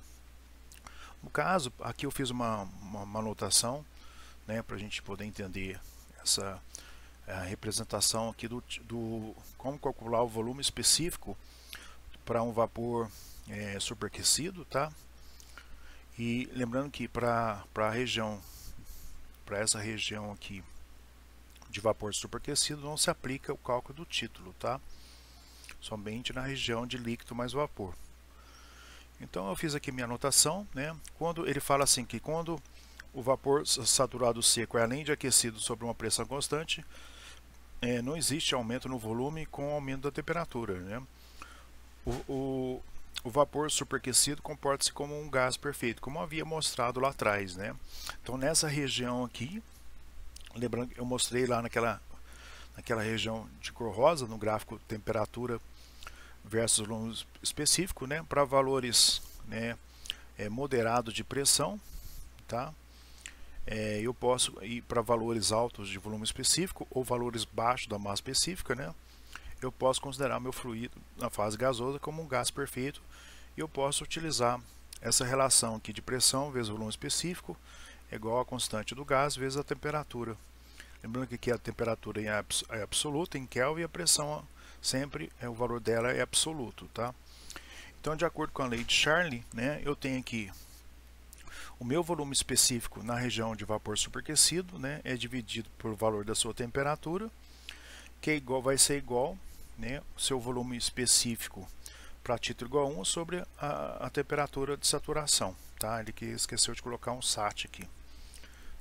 No caso, aqui eu fiz uma, uma, uma anotação né, para a gente poder entender essa representação aqui do, do como calcular o volume específico para um vapor é, superaquecido, tá? E lembrando que para a região, para essa região aqui de vapor superaquecido não se aplica o cálculo do título, tá? Somente na região de líquido mais vapor. Então eu fiz aqui minha anotação, né? Quando ele fala assim que quando o vapor saturado seco é além de aquecido sobre uma pressão constante, é, não existe aumento no volume com aumento da temperatura, né? O, o, o vapor superaquecido comporta-se como um gás perfeito, como havia mostrado lá atrás, né? Então nessa região aqui Lembrando que eu mostrei lá naquela, naquela região de cor rosa, no gráfico temperatura versus volume específico, né, para valores né, é, moderados de pressão, tá? É, eu posso ir para valores altos de volume específico ou valores baixos da massa específica, né? Eu posso considerar meu fluido na fase gasosa como um gás perfeito e eu posso utilizar essa relação aqui de pressão vezes volume específico é igual à constante do gás vezes a temperatura. Lembrando que aqui a temperatura é, é absoluta em Kelvin e a pressão sempre é o valor dela é absoluto, tá? Então, de acordo com a lei de Charlie, né, eu tenho aqui o meu volume específico na região de vapor superquecido, né, é dividido por valor da sua temperatura, que é igual vai ser igual, né, o seu volume específico para título igual a 1 sobre a, a temperatura de saturação, tá? Ele que esqueceu de colocar um SAT aqui.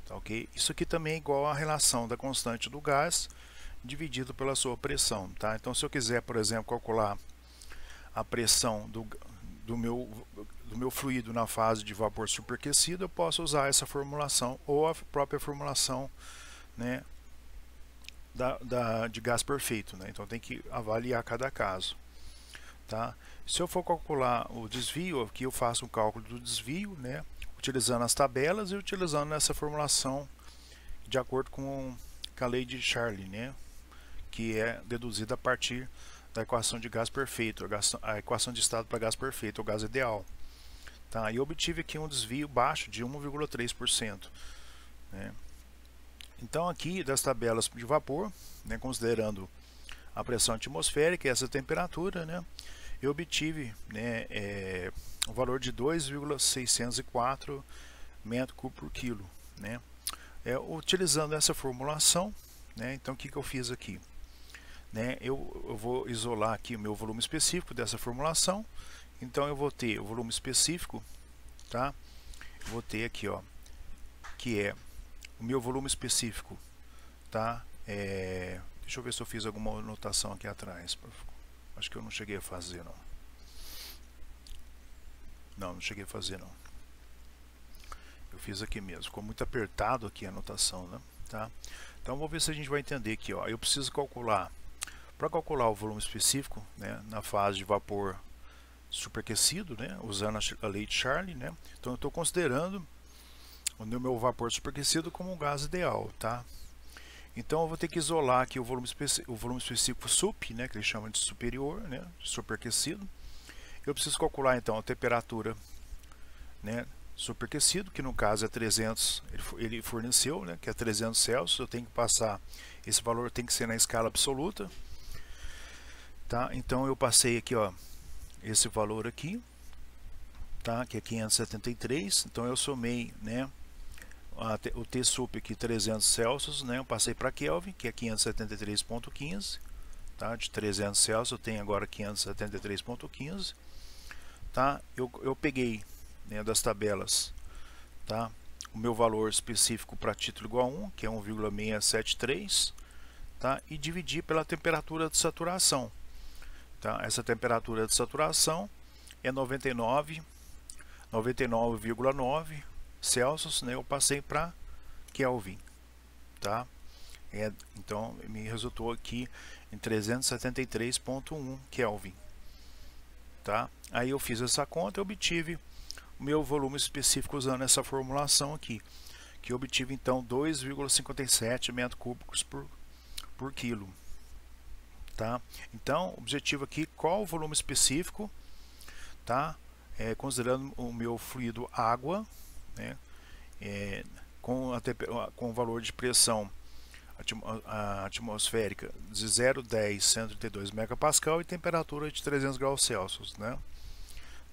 Tá, ok? Isso aqui também é igual à relação da constante do gás dividido pela sua pressão. Tá? Então, se eu quiser, por exemplo, calcular a pressão do, do, meu, do meu fluido na fase de vapor superaquecido, eu posso usar essa formulação ou a própria formulação né, da, da de gás perfeito. Né? Então, tem que avaliar cada caso. Tá? Se eu for calcular o desvio, aqui eu faço um cálculo do desvio, né? utilizando as tabelas e utilizando essa formulação de acordo com a lei de Charlie, né? que é deduzida a partir da equação de gás perfeito, a equação de estado para gás perfeito, o gás ideal. Tá? E obtive aqui um desvio baixo de 1,3%. Né? Então aqui das tabelas de vapor, né, considerando a pressão atmosférica e essa temperatura, né, eu obtive né, é, o valor de 2,604 metro cúbico por quilo, né? É, utilizando essa formulação, né? Então o que, que eu fiz aqui? Né? Eu, eu vou isolar aqui o meu volume específico dessa formulação. Então eu vou ter o volume específico, tá? vou ter aqui, ó, que é o meu volume específico, tá? É, deixa eu ver se eu fiz alguma anotação aqui atrás. Acho que eu não cheguei a fazer, não. Não, não cheguei a fazer não. Eu fiz aqui mesmo. Ficou muito apertado aqui a anotação, né? Tá? Então vou ver se a gente vai entender aqui, ó. Eu preciso calcular. Para calcular o volume específico, né, na fase de vapor superaquecido, né, usando a lei de Charlie, né? Então eu estou considerando o meu vapor superaquecido como um gás ideal, tá? Então eu vou ter que isolar aqui o volume, o volume específico sup, né, que eles chamam de superior, né, superaquecido, eu preciso calcular então a temperatura né, superquecido, que no caso é 300, ele forneceu, né, que é 300 Celsius, eu tenho que passar, esse valor tem que ser na escala absoluta, tá? Então eu passei aqui, ó, esse valor aqui, tá? Que é 573, então eu somei, né, a, o T sup aqui 300 Celsius, né, eu passei para Kelvin, que é 573.15, tá? De 300 Celsius eu tenho agora 573.15, tá? Eu, eu peguei né, das tabelas, tá? O meu valor específico para título igual a 1, que é 1,673, tá? E dividi pela temperatura de saturação, tá? Essa temperatura de saturação é 99, 99,9 Celsius, né? Eu passei para Kelvin, tá? É, então me resultou aqui em 373,1 Kelvin tá? Aí eu fiz essa conta e obtive o meu volume específico usando essa formulação aqui, que obtive então 2,57 metros cúbicos por, por quilo. Tá? Então, objetivo aqui, qual o volume específico, tá? É, considerando o meu fluido água, né? É, com, a, com o valor de pressão atmosférica de 010 132 megapascal e temperatura de 300 graus Celsius, né?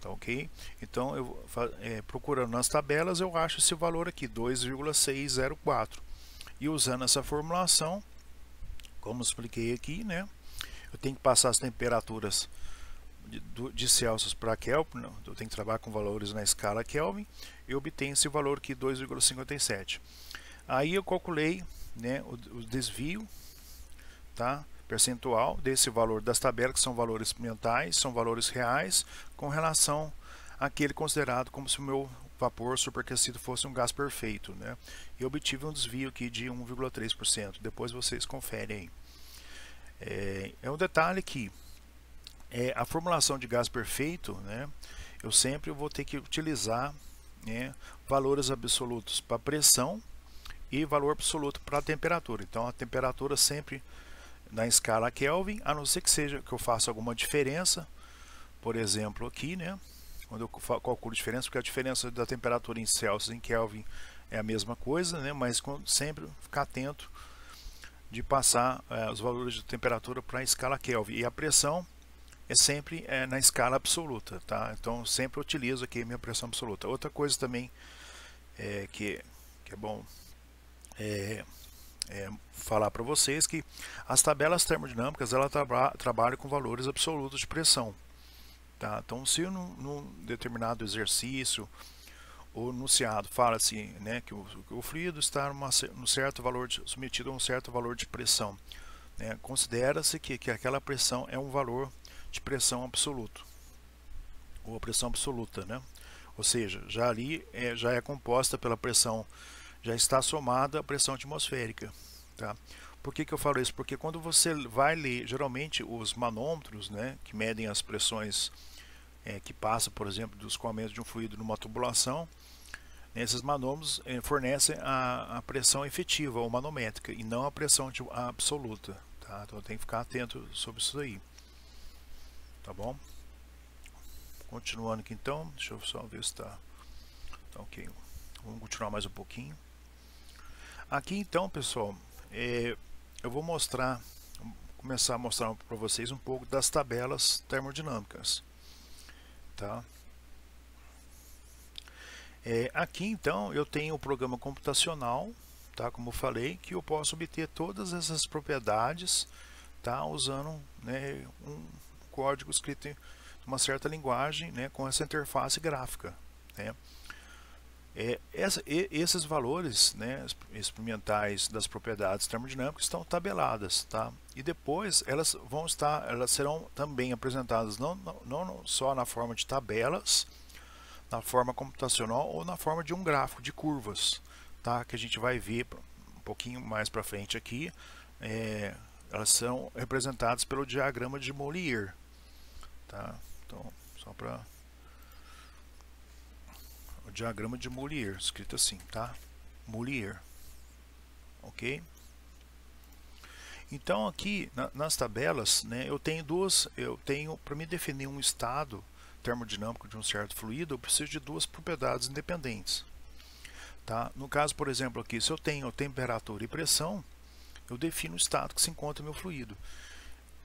Tá ok? Então, eu, é, procurando nas tabelas, eu acho esse valor aqui, 2,604. E usando essa formulação, como expliquei aqui, né? Eu tenho que passar as temperaturas de, de Celsius para Kelvin, né? eu tenho que trabalhar com valores na escala Kelvin, e obtenho esse valor aqui, 2,57. Aí eu calculei né, o, o desvio tá, percentual desse valor das tabelas, que são valores experimentais, são valores reais, com relação àquele considerado como se o meu vapor superaquecido fosse um gás perfeito. Né? E obtive um desvio aqui de 1,3%. Depois vocês conferem É, é um detalhe que é, a formulação de gás perfeito, né, eu sempre vou ter que utilizar né, valores absolutos para pressão e valor absoluto para a temperatura. Então a temperatura sempre na escala Kelvin, a não ser que seja que eu faça alguma diferença, por exemplo aqui, né? Quando eu calculo a diferença, porque a diferença da temperatura em Celsius e em Kelvin é a mesma coisa, né? Mas sempre ficar atento de passar eh, os valores de temperatura para a escala Kelvin e a pressão é sempre eh, na escala absoluta, tá? Então sempre utilizo aqui a minha pressão absoluta. Outra coisa também é, que que é bom é, é, falar para vocês que as tabelas termodinâmicas ela trabalha trabalham com valores absolutos de pressão. Tá? Então, se num, num determinado exercício ou enunciado fala-se né, que o, que o fluido está numa, num certo valor de, submetido a um certo valor de pressão, né, considera-se que, que aquela pressão é um valor de pressão absoluto ou a pressão absoluta, né? Ou seja, já ali é, já é composta pela pressão já está somada a pressão atmosférica. Tá? Por que, que eu falo isso? Porque quando você vai ler, geralmente os manômetros, né, que medem as pressões é, que passam, por exemplo, dos coamentos de um fluido numa tubulação, esses manômetros é, fornecem a, a, pressão efetiva ou manométrica e não a pressão absoluta. Tá? Então tem que ficar atento sobre isso aí. Tá bom? Continuando aqui então, deixa eu só ver se está tá ok. Vamos continuar mais um pouquinho. Aqui então, pessoal, é, eu vou mostrar, começar a mostrar para vocês um pouco das tabelas termodinâmicas. Tá? É, aqui então eu tenho o programa computacional, tá? como eu falei, que eu posso obter todas essas propriedades tá? usando né, um código escrito em uma certa linguagem né, com essa interface gráfica. Né? É, essa, e, esses valores né, experimentais das propriedades termodinâmicas estão tabeladas, tá? E depois elas vão estar, elas serão também apresentadas não, não, não só na forma de tabelas, na forma computacional ou na forma de um gráfico de curvas, tá? Que a gente vai ver um pouquinho mais para frente aqui. É, elas são representadas pelo diagrama de Molière, tá? Então, só para diagrama de Mollier escrito assim, tá? Mollier, ok? Então aqui na, nas tabelas, né, eu tenho duas, eu tenho para me definir um estado termodinâmico de um certo fluido, eu preciso de duas propriedades independentes. Tá? No caso, por exemplo, aqui, se eu tenho temperatura e pressão, eu defino o estado que se encontra meu fluido.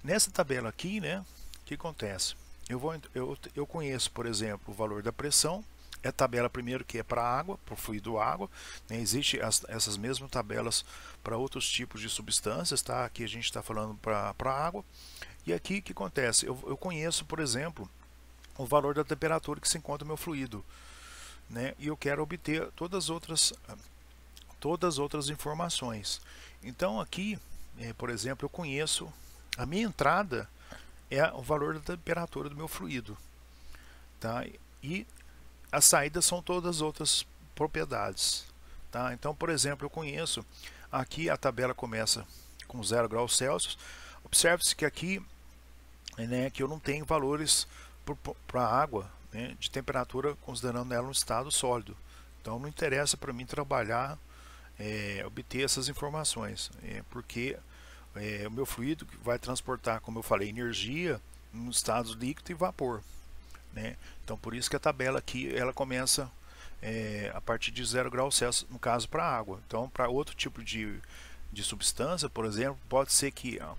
Nessa tabela aqui, né, o que acontece? Eu, vou, eu, eu conheço, por exemplo, o valor da pressão, é a tabela primeiro que é para água, para o fluido água. Né? Existem essas mesmas tabelas para outros tipos de substâncias, tá? Aqui a gente está falando para água. E aqui o que acontece? Eu, eu, conheço, por exemplo, o valor da temperatura que se encontra o meu fluido. Né? E eu quero obter todas as outras, todas outras informações. Então aqui, é, por exemplo, eu conheço a minha entrada é o valor da temperatura do meu fluido. Tá? E as saídas são todas as outras propriedades. Tá? Então, por exemplo, eu conheço, aqui a tabela começa com 0 graus Celsius. Observe-se que aqui né, que eu não tenho valores para a água né, de temperatura, considerando ela um estado sólido. Então, não interessa para mim trabalhar, é, obter essas informações, é, porque é, o meu fluido vai transportar, como eu falei, energia no estado líquido e vapor. Né? Então por isso que a tabela aqui ela começa é, a partir de 0 graus Celsius, no caso para água. Então para outro tipo de, de substância, por exemplo, pode ser que ó, ah,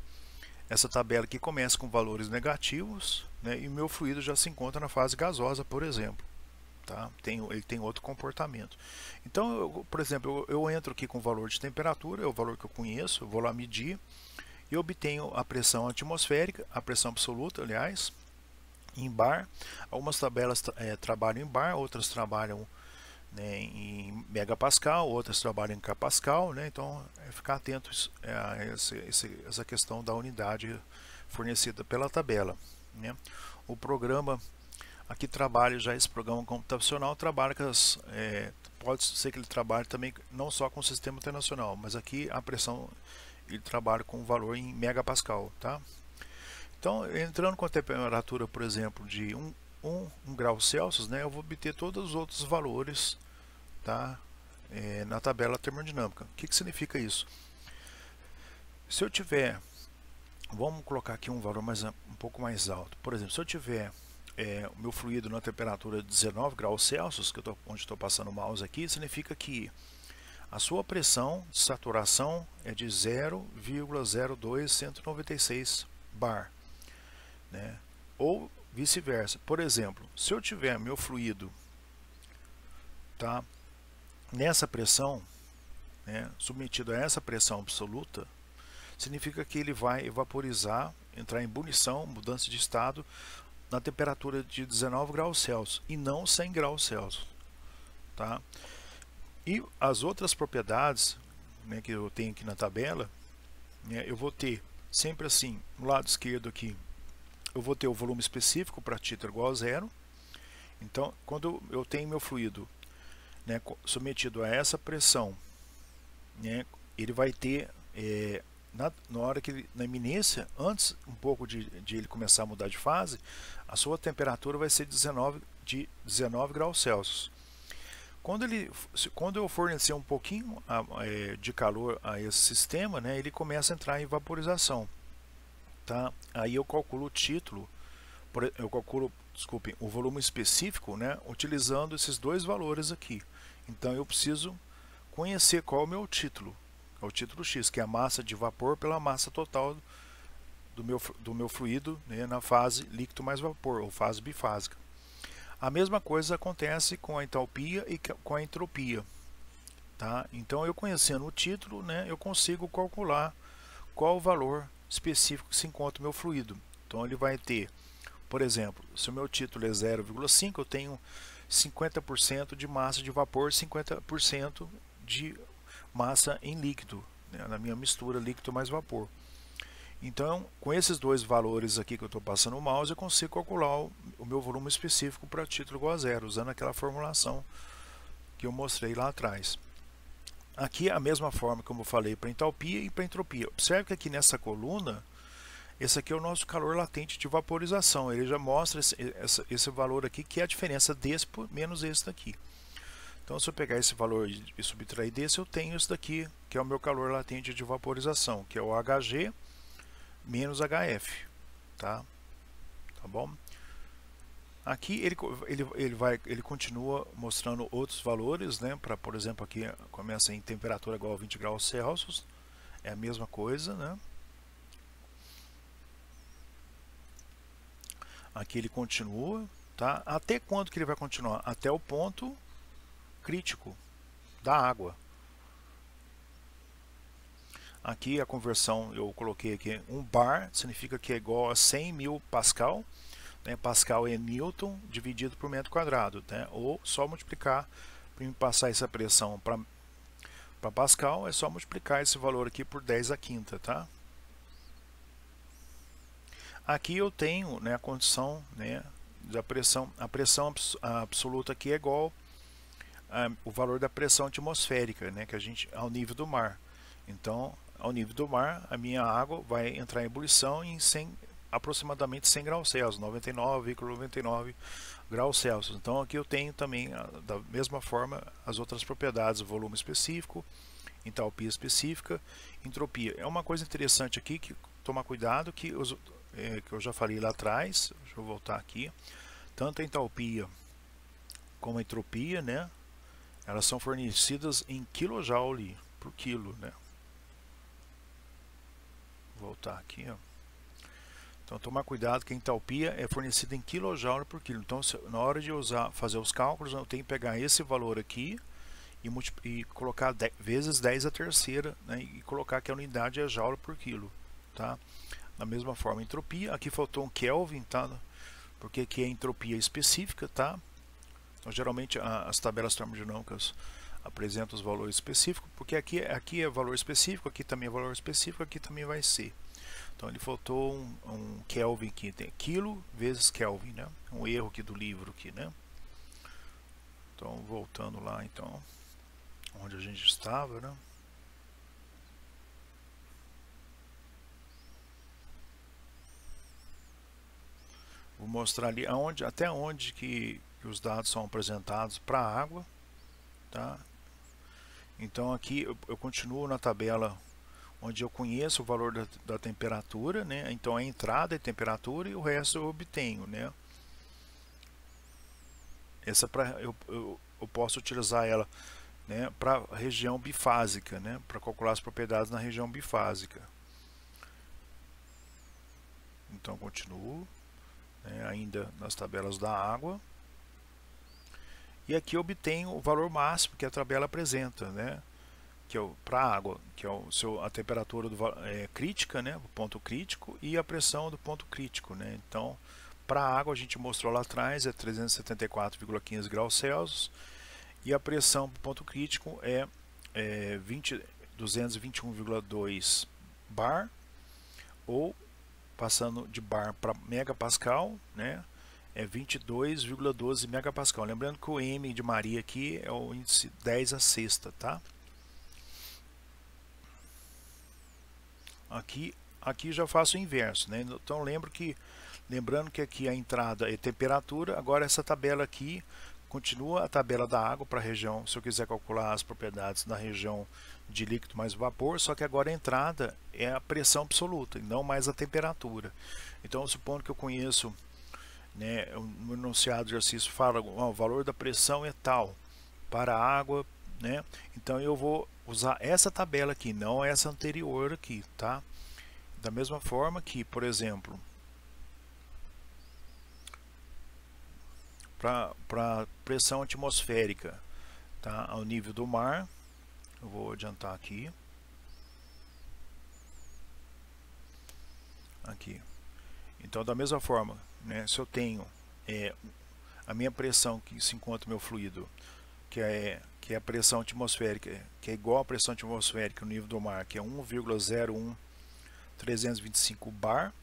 essa tabela aqui comece com valores negativos né, e o meu fluido já se encontra na fase gasosa, por exemplo. Tá? Tem, ele tem outro comportamento. Então, eu, por exemplo, eu, eu entro aqui com o valor de temperatura, é o valor que eu conheço, eu vou lá medir e obtenho a pressão atmosférica, a pressão absoluta, aliás, em bar. Algumas tabelas é, trabalham em bar, outras trabalham né, em megapascal, outras trabalham em capascal, né? então é ficar atento eh, a essa questão da unidade fornecida pela tabela. Né? O programa aqui trabalha já esse programa computacional trabalha com as, é, pode ser que ele trabalhe também não só com o sistema internacional, mas aqui a pressão ele trabalha com o valor em megapascal, tá? Então, entrando com a temperatura, por exemplo, de 1, grau Celsius, né, eu vou obter todos os outros valores tá, é, na tabela termodinâmica. O que, que significa isso? Se eu tiver, vamos colocar aqui um valor mais, um pouco mais alto. Por exemplo, se eu tiver é, o meu fluido na temperatura de 19 graus Celsius, que eu tô, onde estou passando o mouse aqui, significa que a sua pressão de saturação é de 0,02196 bar né? ou vice-versa. Por exemplo, se eu tiver meu fluido tá, nessa pressão, né, submetido a essa pressão absoluta, significa que ele vai evaporizar, entrar em ebulição, mudança de estado, na temperatura de 19 graus Celsius e não 100 graus Celsius. Tá? E as outras propriedades né, que eu tenho aqui na tabela, né, eu vou ter sempre assim, no lado esquerdo aqui, eu vou ter o volume específico para título igual a zero. Então, quando eu tenho meu fluido né, submetido a essa pressão, né, ele vai ter, é, na, na, hora que ele, na iminência, antes um pouco de, de, ele começar a mudar de fase, a sua temperatura vai ser 19, de 19 graus Celsius. Quando, ele, quando eu fornecer um pouquinho a, é, de calor a esse sistema, né, ele começa a entrar em vaporização tá? Aí eu calculo o título, eu calculo, desculpe o volume específico, né? Utilizando esses dois valores aqui. Então eu preciso conhecer qual é o meu título, é o título X, que é a massa de vapor pela massa total do meu, do meu fluido né, na fase líquido mais vapor, ou fase bifásica. A mesma coisa acontece com a entalpia e com a entropia. Tá? Então, eu conhecendo o título, né, eu consigo calcular qual o valor específico que se encontra o meu fluido. Então ele vai ter, por exemplo, se o meu título é 0,5, eu tenho 50% de massa de vapor, 50% de massa em líquido, né, na minha mistura líquido mais vapor. Então, com esses dois valores aqui que eu estou passando o mouse, eu consigo calcular o, o meu volume específico para título igual a zero, usando aquela formulação que eu mostrei lá atrás. Aqui é a mesma forma como eu falei para entalpia e para entropia. Observe que aqui nessa coluna, esse aqui é o nosso calor latente de vaporização. Ele já mostra esse, esse, esse valor aqui, que é a diferença desse por, menos esse daqui. Então, se eu pegar esse valor e subtrair desse, eu tenho isso daqui, que é o meu calor latente de vaporização, que é o HG menos HF, tá? Tá bom? Aqui ele, ele, ele, vai, ele continua mostrando outros valores, né? Pra, por exemplo, aqui começa em temperatura igual a 20 graus Celsius, é a mesma coisa, né? Aqui ele continua, tá? Até quando que ele vai continuar? Até o ponto crítico da água. Aqui a conversão eu coloquei aqui um bar, significa que é igual a 100 mil Pascal, né, Pascal e Newton dividido por metro quadrado, né? ou só multiplicar, para me passar essa pressão para Pascal, é só multiplicar esse valor aqui por 10 a quinta, tá? Aqui eu tenho né, a condição né, da pressão, a pressão absoluta aqui é igual a, ah, o valor da pressão atmosférica, né, que a gente ao nível do mar. Então, ao nível do mar, a minha água vai entrar em ebulição em 100 aproximadamente 100 graus Celsius, 99,99 ,99 graus Celsius. Então aqui eu tenho também, ah, da mesma forma, as outras propriedades, volume específico, entalpia específica, entropia. É uma coisa interessante aqui que tomar cuidado que, os, é, que eu já falei lá atrás, deixa eu voltar aqui, tanto a entalpia como a entropia, né? Elas são fornecidas em quilojoule por quilo, né? Vou voltar aqui, ó. Então, tomar cuidado que a entalpia é fornecida em kJ por quilo. Então, se, na hora de usar, fazer os cálculos, eu tenho que pegar esse valor aqui e, e colocar 10, vezes 10 a terceira né, e colocar que a unidade é joule por quilo. Tá? Da mesma forma, entropia. Aqui faltou um Kelvin, tá? porque aqui é entropia específica. Tá? Então, geralmente, a, as tabelas termodinâmicas apresentam os valores específicos, porque aqui, é, aqui é valor específico, aqui também é valor específico, aqui também vai ser. Então ele faltou um, um Kelvin que tem quilo vezes Kelvin, né? Um erro aqui do livro aqui, né? Então voltando lá, então, onde a gente estava, né? Vou mostrar ali aonde, até onde que, que os dados são apresentados para a água, tá? Então aqui eu, eu continuo na tabela onde eu conheço o valor da, da temperatura, né? Então a entrada é temperatura e o resto eu obtenho, né? Essa pra, eu, eu, eu posso utilizar ela né, para região bifásica, né, para calcular as propriedades na região bifásica. Então continuo, né, ainda nas tabelas da água. E aqui obtenho o valor máximo que a tabela apresenta, né? que é para a água, que é o seu, a temperatura do, é, crítica, né, o ponto crítico, e a pressão do ponto crítico. Né? Então, para a água, a gente mostrou lá atrás, é 374,15 graus Celsius, e a pressão do ponto crítico é, é 221,2 bar, ou passando de bar para megapascal, né, é 22,12 megapascal. Lembrando que o M de Maria aqui é o índice 10 a sexta, tá? Aqui, aqui já faço o inverso, né? Então lembro que, lembrando que aqui a entrada é temperatura, agora essa tabela aqui continua a tabela da água para a região, se eu quiser calcular as propriedades da região de líquido mais vapor, só que agora a entrada é a pressão absoluta e não mais a temperatura. Então, supondo que eu conheço, né, no enunciado do exercício fala, o valor da pressão é tal para a água né? Então eu vou usar essa tabela aqui, não essa anterior aqui, tá? Da mesma forma que, por exemplo, para pressão atmosférica tá? ao nível do mar, eu vou adiantar aqui, aqui. Então, da mesma forma, né, se eu tenho é, a minha pressão que se encontra meu fluido, que é que é a pressão atmosférica, que é igual à pressão atmosférica no nível do mar, que é 1,01325 bar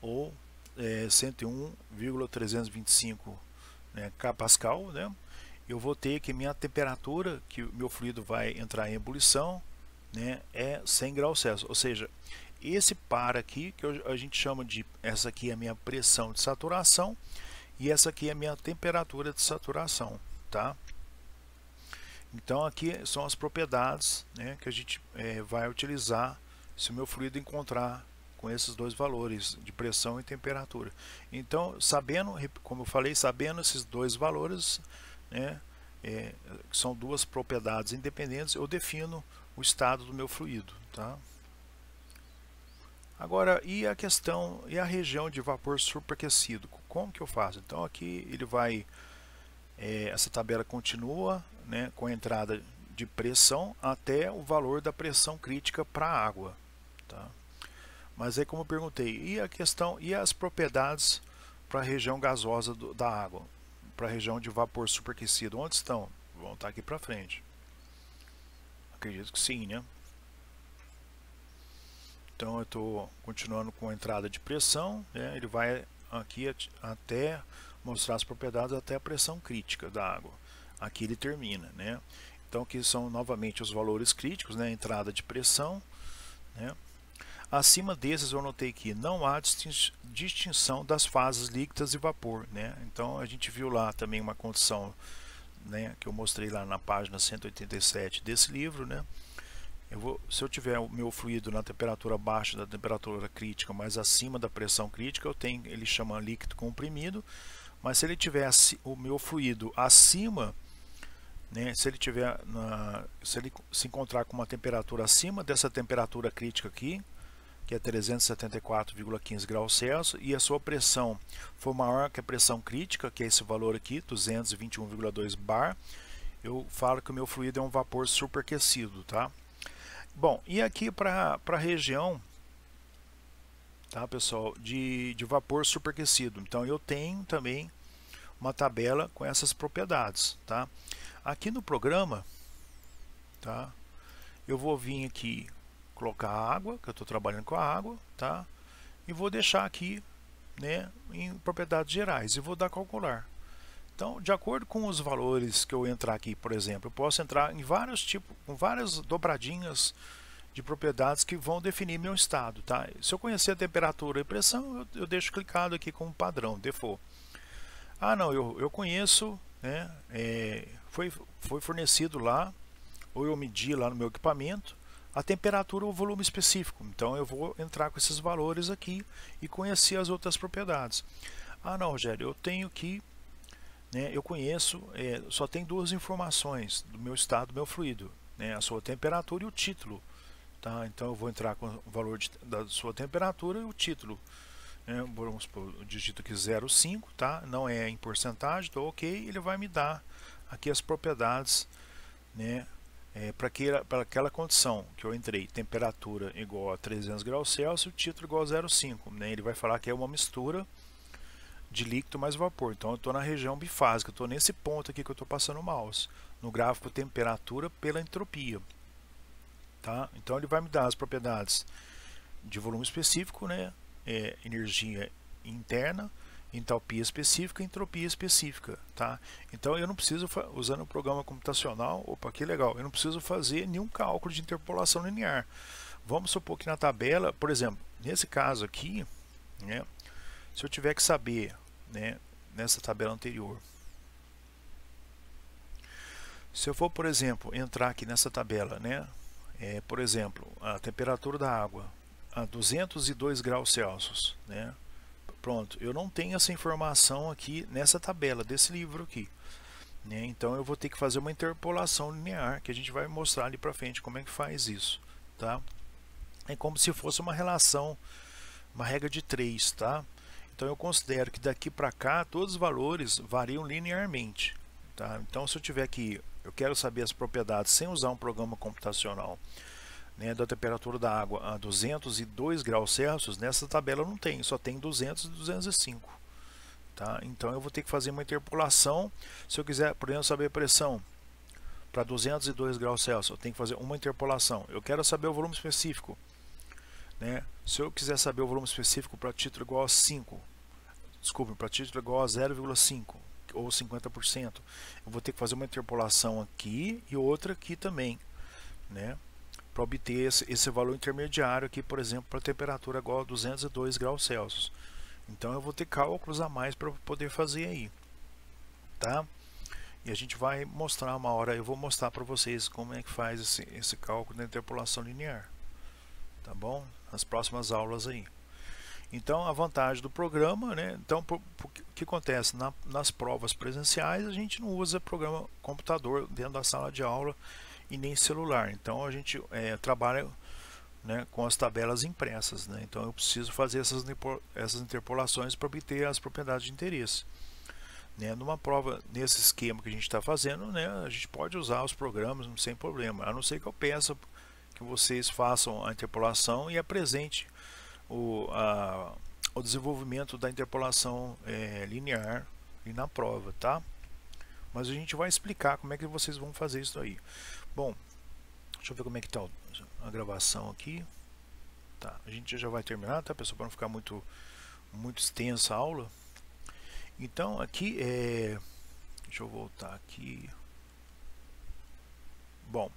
ou é, 101,325 né, kPa, né? eu vou ter que minha temperatura que o meu fluido vai entrar em ebulição né, é 100 graus Celsius, ou seja, esse par aqui, que a gente chama de, essa aqui é a minha pressão de saturação e essa aqui é a minha temperatura de saturação, tá? Então aqui são as propriedades né, que a gente é, vai utilizar se o meu fluido encontrar com esses dois valores de pressão e temperatura. Então, sabendo, como eu falei, sabendo esses dois valores, né, é, que são duas propriedades independentes, eu defino o estado do meu fluido. Tá? Agora, e a questão, e a região de vapor superaquecido? Como que eu faço? Então, aqui ele vai, é, essa tabela continua, né, com a entrada de pressão até o valor da pressão crítica para a água. Tá? Mas é como eu perguntei, e a questão, e as propriedades para a região gasosa do, da água, para a região de vapor superaquecido, onde estão? Vão estar tá aqui para frente. Acredito que sim, né? Então eu estou continuando com a entrada de pressão, né? ele vai aqui até mostrar as propriedades até a pressão crítica da água aqui ele termina, né? Então aqui são novamente os valores críticos, né? Entrada de pressão, né? Acima desses eu notei que não há distinção das fases líquidas e vapor, né? Então a gente viu lá também uma condição, né? Que eu mostrei lá na página 187 desse livro, né? Eu vou, se eu tiver o meu fluido na temperatura baixa da temperatura crítica, mas acima da pressão crítica, eu tenho, ele chama líquido comprimido. Mas se ele tivesse o meu fluido acima né? Se ele tiver na, se ele se encontrar com uma temperatura acima dessa temperatura crítica aqui, que é 374,15 graus Celsius, e a sua pressão for maior que a pressão crítica, que é esse valor aqui, 221,2 bar, eu falo que o meu fluido é um vapor superaquecido, tá? Bom, e aqui para a região, tá pessoal, de, de vapor superaquecido, então eu tenho também uma tabela com essas propriedades, tá? Aqui no programa, tá? Eu vou vir aqui colocar água, que eu estou trabalhando com a água, tá? E vou deixar aqui, né, em propriedades gerais e vou dar calcular. Então, de acordo com os valores que eu entrar aqui, por exemplo, eu posso entrar em vários tipos, com várias dobradinhas de propriedades que vão definir meu estado, tá? Se eu conhecer a temperatura e pressão, eu, eu deixo clicado aqui como padrão, default. Ah, não, eu, eu conheço né? É, foi, foi fornecido lá, ou eu medi lá no meu equipamento, a temperatura ou o volume específico. Então eu vou entrar com esses valores aqui e conhecer as outras propriedades. Ah não, Rogério, eu tenho que, né, eu conheço, é, só tem duas informações do meu estado, do meu fluido, né, a sua temperatura e o título. Tá? Então eu vou entrar com o valor de, da sua temperatura e o título né, vamos supor, eu digito aqui 0,5, tá? não é em porcentagem, estou ok, ele vai me dar aqui as propriedades né, é, para aquela condição que eu entrei, temperatura igual a 300 graus Celsius, título igual a 0,5. Né? Ele vai falar que é uma mistura de líquido mais vapor. Então eu estou na região bifásica, estou nesse ponto aqui que eu estou passando o mouse, no gráfico temperatura pela entropia. Tá? Então ele vai me dar as propriedades de volume específico, né? é, energia interna, entalpia específica, entropia específica, tá? Então eu não preciso, usando o programa computacional, opa, que legal, eu não preciso fazer nenhum cálculo de interpolação linear. Vamos supor que na tabela, por exemplo, nesse caso aqui, né, se eu tiver que saber, né, nessa tabela anterior, se eu for, por exemplo, entrar aqui nessa tabela, né, é, por exemplo, a temperatura da água, a 202 graus Celsius, né? Pronto, eu não tenho essa informação aqui nessa tabela desse livro aqui, né? Então eu vou ter que fazer uma interpolação linear que a gente vai mostrar ali para frente como é que faz isso, tá? É como se fosse uma relação, uma regra de 3, tá? Então eu considero que daqui para cá todos os valores variam linearmente, tá? Então se eu tiver aqui, eu quero saber as propriedades sem usar um programa computacional né, da temperatura da água a 202 graus Celsius, nessa tabela não tem, só tem 200 e 205. Tá? Então eu vou ter que fazer uma interpolação. Se eu quiser, por exemplo, saber a pressão para 202 graus Celsius, eu tenho que fazer uma interpolação. Eu quero saber o volume específico. Né? Se eu quiser saber o volume específico para título igual a 5, desculpe, para título igual a 0,5 ou 50%, eu vou ter que fazer uma interpolação aqui e outra aqui também. Né? para obter esse, esse, valor intermediário aqui, por exemplo, para a temperatura a 202 graus Celsius. Então eu vou ter cálculos a mais para poder fazer aí, tá? E a gente vai mostrar uma hora, eu vou mostrar para vocês como é que faz esse, esse cálculo da interpolação linear, tá bom? Nas próximas aulas aí. Então a vantagem do programa, né? Então o que acontece Na, nas provas presenciais a gente não usa programa computador dentro da sala de aula e nem celular. Então a gente é, trabalha né, com as tabelas impressas. Né? Então eu preciso fazer essas, essas interpolações para obter as propriedades de interesse. Né? Numa prova, nesse esquema que a gente está fazendo, né, a gente pode usar os programas sem problema, a não ser que eu peça que vocês façam a interpolação e apresente o, a, o desenvolvimento da interpolação é, linear e na prova, tá? Mas a gente vai explicar como é que vocês vão fazer isso aí. Bom, deixa eu ver como é que está a gravação aqui. Tá, a gente já vai terminar, tá pessoal, para não ficar muito, muito extensa a aula. Então aqui é... Deixa eu voltar aqui. Bom,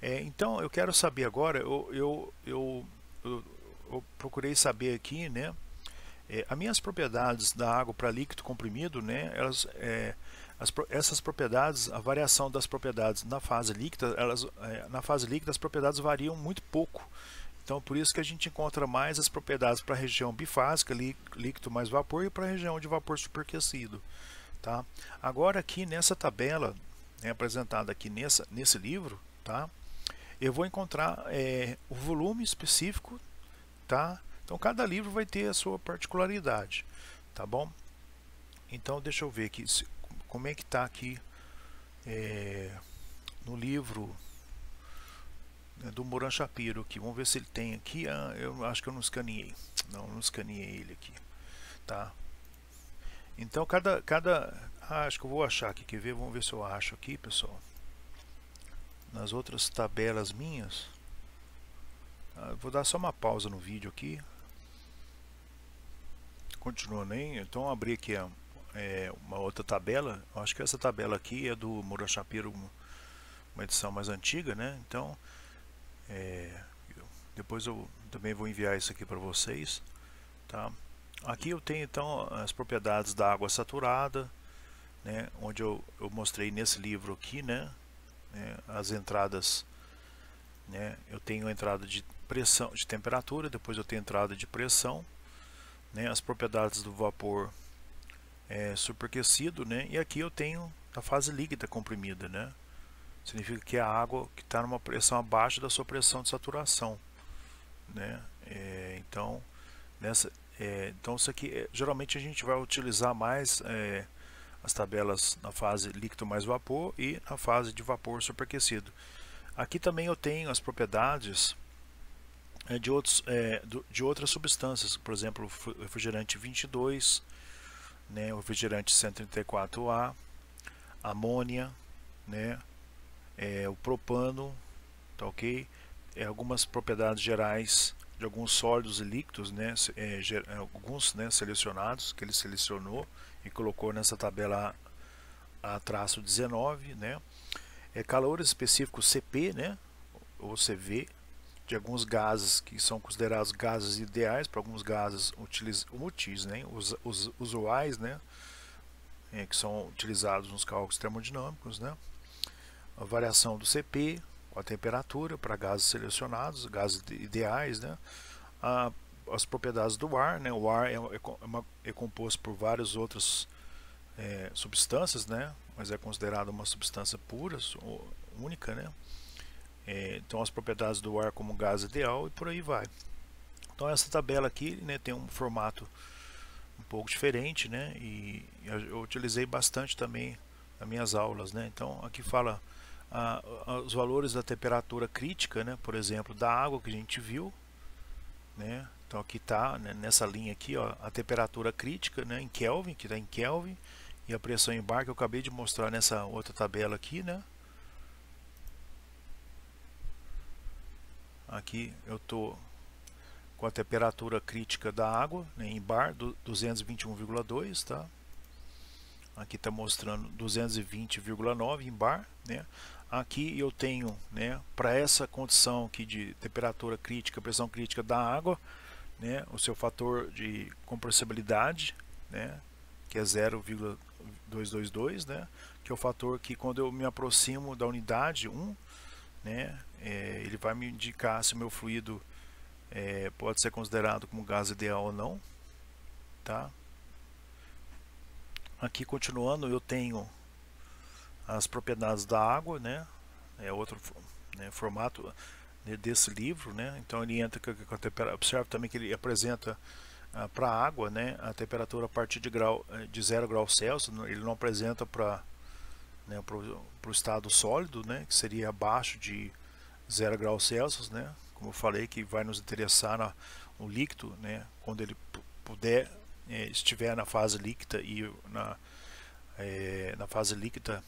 é, então eu quero saber agora, eu, eu, eu, eu, eu procurei saber aqui, né? É, as minhas propriedades da água para líquido comprimido, né? Elas... É, as, essas propriedades, a variação das propriedades na fase líquida, elas, é, na fase líquida as propriedades variam muito pouco. Então, por isso que a gente encontra mais as propriedades para a região bifásica, líquido mais vapor, e para a região de vapor superquecido. Tá? Agora, aqui nessa tabela, né, apresentada aqui nessa, nesse livro, tá? eu vou encontrar é, o volume específico. Tá? Então, cada livro vai ter a sua particularidade. Tá bom? Então, deixa eu ver aqui como é que está aqui é, no livro né, do Moran Shapiro aqui. Vamos ver se ele tem aqui. Ah, eu acho que eu não escaneei. Não, não escaneei ele aqui. Tá? Então cada cada ah, acho que eu vou achar aqui, quer ver? Vamos ver se eu acho aqui, pessoal. Nas outras tabelas minhas. Ah, vou dar só uma pausa no vídeo aqui. Continuando aí, então abri aqui a é, uma outra tabela. Eu acho que essa tabela aqui é do Moura Shapiro, uma edição mais antiga, né? Então, é, depois eu também vou enviar isso aqui para vocês, tá? Aqui eu tenho então as propriedades da água saturada, né? Onde eu, eu mostrei nesse livro aqui, né? É, as entradas, né? Eu tenho a entrada de pressão, de temperatura, depois eu tenho a entrada de pressão, né? As propriedades do vapor é, superquecido, né? E aqui eu tenho a fase líquida comprimida, né? Significa que é a água que está numa pressão abaixo da sua pressão de saturação, né? É, então, nessa, é, então isso aqui, é, geralmente a gente vai utilizar mais é, as tabelas na fase líquido mais vapor e na fase de vapor superaquecido. Aqui também eu tenho as propriedades é, de, outros, de outras substâncias, por exemplo, refrigerante 22, né, o refrigerante 134A, amônia, né, é, o propano, tá ok? É, algumas propriedades gerais de alguns sólidos e líquidos, né, é, ger, é, alguns né, selecionados que ele selecionou e colocou nessa tabela a, traço 19, né? É calor específico CP, né, ou CV, de alguns gases que são considerados gases ideais para alguns gases utiliz, úteis, né, os, usuais, né, é, que são utilizados nos cálculos termodinâmicos, né, a variação do CP com a temperatura para gases selecionados, gases ideais, né, a, as propriedades do ar, né, o ar é, é, é uma, é composto por várias outras é, substâncias, né, mas é considerado uma substância pura, única, né, é, então as propriedades do ar como gás ideal e por aí vai. Então essa tabela aqui né, tem um formato um pouco diferente, né? E eu utilizei bastante também nas minhas aulas, né? Então aqui fala os valores da temperatura crítica, né? Por exemplo, da água que a gente viu, né? Então aqui tá né, nessa linha aqui, ó, a temperatura crítica, né? Em Kelvin, que está em Kelvin, e a pressão em bar que eu acabei de mostrar nessa outra tabela aqui, né? aqui eu estou com a temperatura crítica da água né, em bar, 221,2, tá? Aqui está mostrando 220,9 em bar, né? Aqui eu tenho, né, para essa condição aqui de temperatura crítica, pressão crítica da água, né, o seu fator de compressibilidade, né, que é 0,222, né, que é o fator que quando eu me aproximo da unidade 1, um, né, é, ele vai me indicar se o meu fluido é, pode ser considerado como gás ideal ou não. Tá? Aqui continuando, eu tenho as propriedades da água, né? É outro né, formato né, desse livro, né? Então ele entra com a temperatura. também que ele apresenta ah, para a água, né? A temperatura a partir de grau eh, de 0 graus Celsius, ele não apresenta para né, para o estado sólido, né, que seria abaixo de 0 graus Celsius, né, como eu falei, que vai nos interessar na, no líquido, né, quando ele puder, é, estiver na fase líquida e na, é, na fase líquida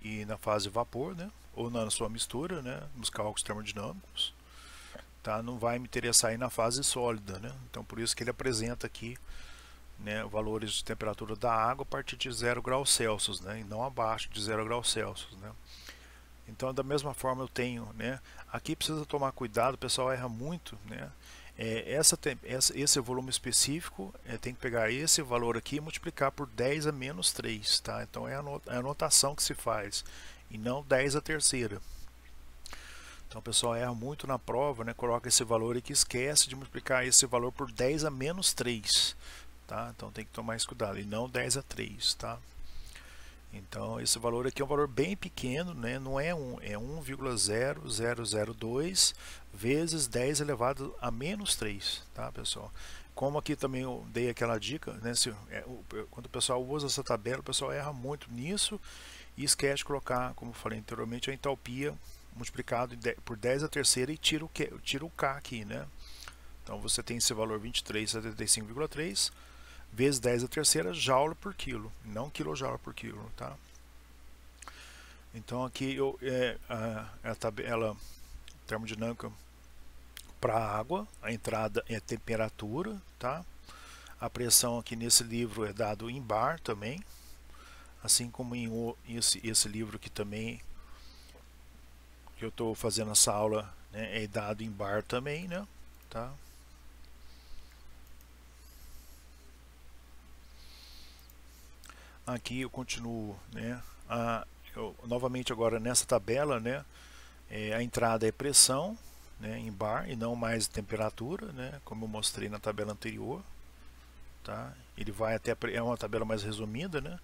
e na fase vapor, né, ou na sua mistura, né, nos cálculos termodinâmicos, tá, não vai me interessar aí na fase sólida, né, então por isso que ele apresenta aqui né, valores de temperatura da água a partir de 0 graus Celsius, né, e não abaixo de 0 graus Celsius, né. Então, da mesma forma eu tenho, né, aqui precisa tomar cuidado, o pessoal erra muito, né, é, essa, essa, esse volume específico é, tem que pegar esse valor aqui e multiplicar por 10 a menos 3, tá? Então é, é a anotação que se faz e não 10 a terceira. Então o pessoal erra muito na prova, né? Coloca esse valor aqui que esquece de multiplicar esse valor por 10 a menos 3, tá? Então tem que tomar esse cuidado, e não 10 a 3, tá? Então esse valor aqui é um valor bem pequeno, né? Não é 1, é 1,0002 vezes 10 elevado a menos 3, tá, pessoal? Como aqui também eu dei aquela dica, né? Se, é, o, quando o pessoal usa essa tabela, o pessoal erra muito nisso e esquece de colocar, como eu falei anteriormente, a entalpia multiplicado por 10 a terceira e tira o, tira o K aqui, né? Então você tem esse valor 23,75,3 vezes 10 a terceira joule por quilo, não quilojoule por quilo, tá? Então aqui eu, é, a, a tabela termodinâmica para água, a entrada é a temperatura, tá? A pressão aqui nesse livro é dado em bar também, assim como em esse, esse livro que também que eu estou fazendo essa aula né, é dado em bar também, né? Tá? aqui eu continuo, né, a, eu, novamente agora nessa tabela, né, é, a entrada é pressão, né, em bar e não mais temperatura, né, como eu mostrei na tabela anterior, tá? Ele vai até é uma tabela mais resumida, né?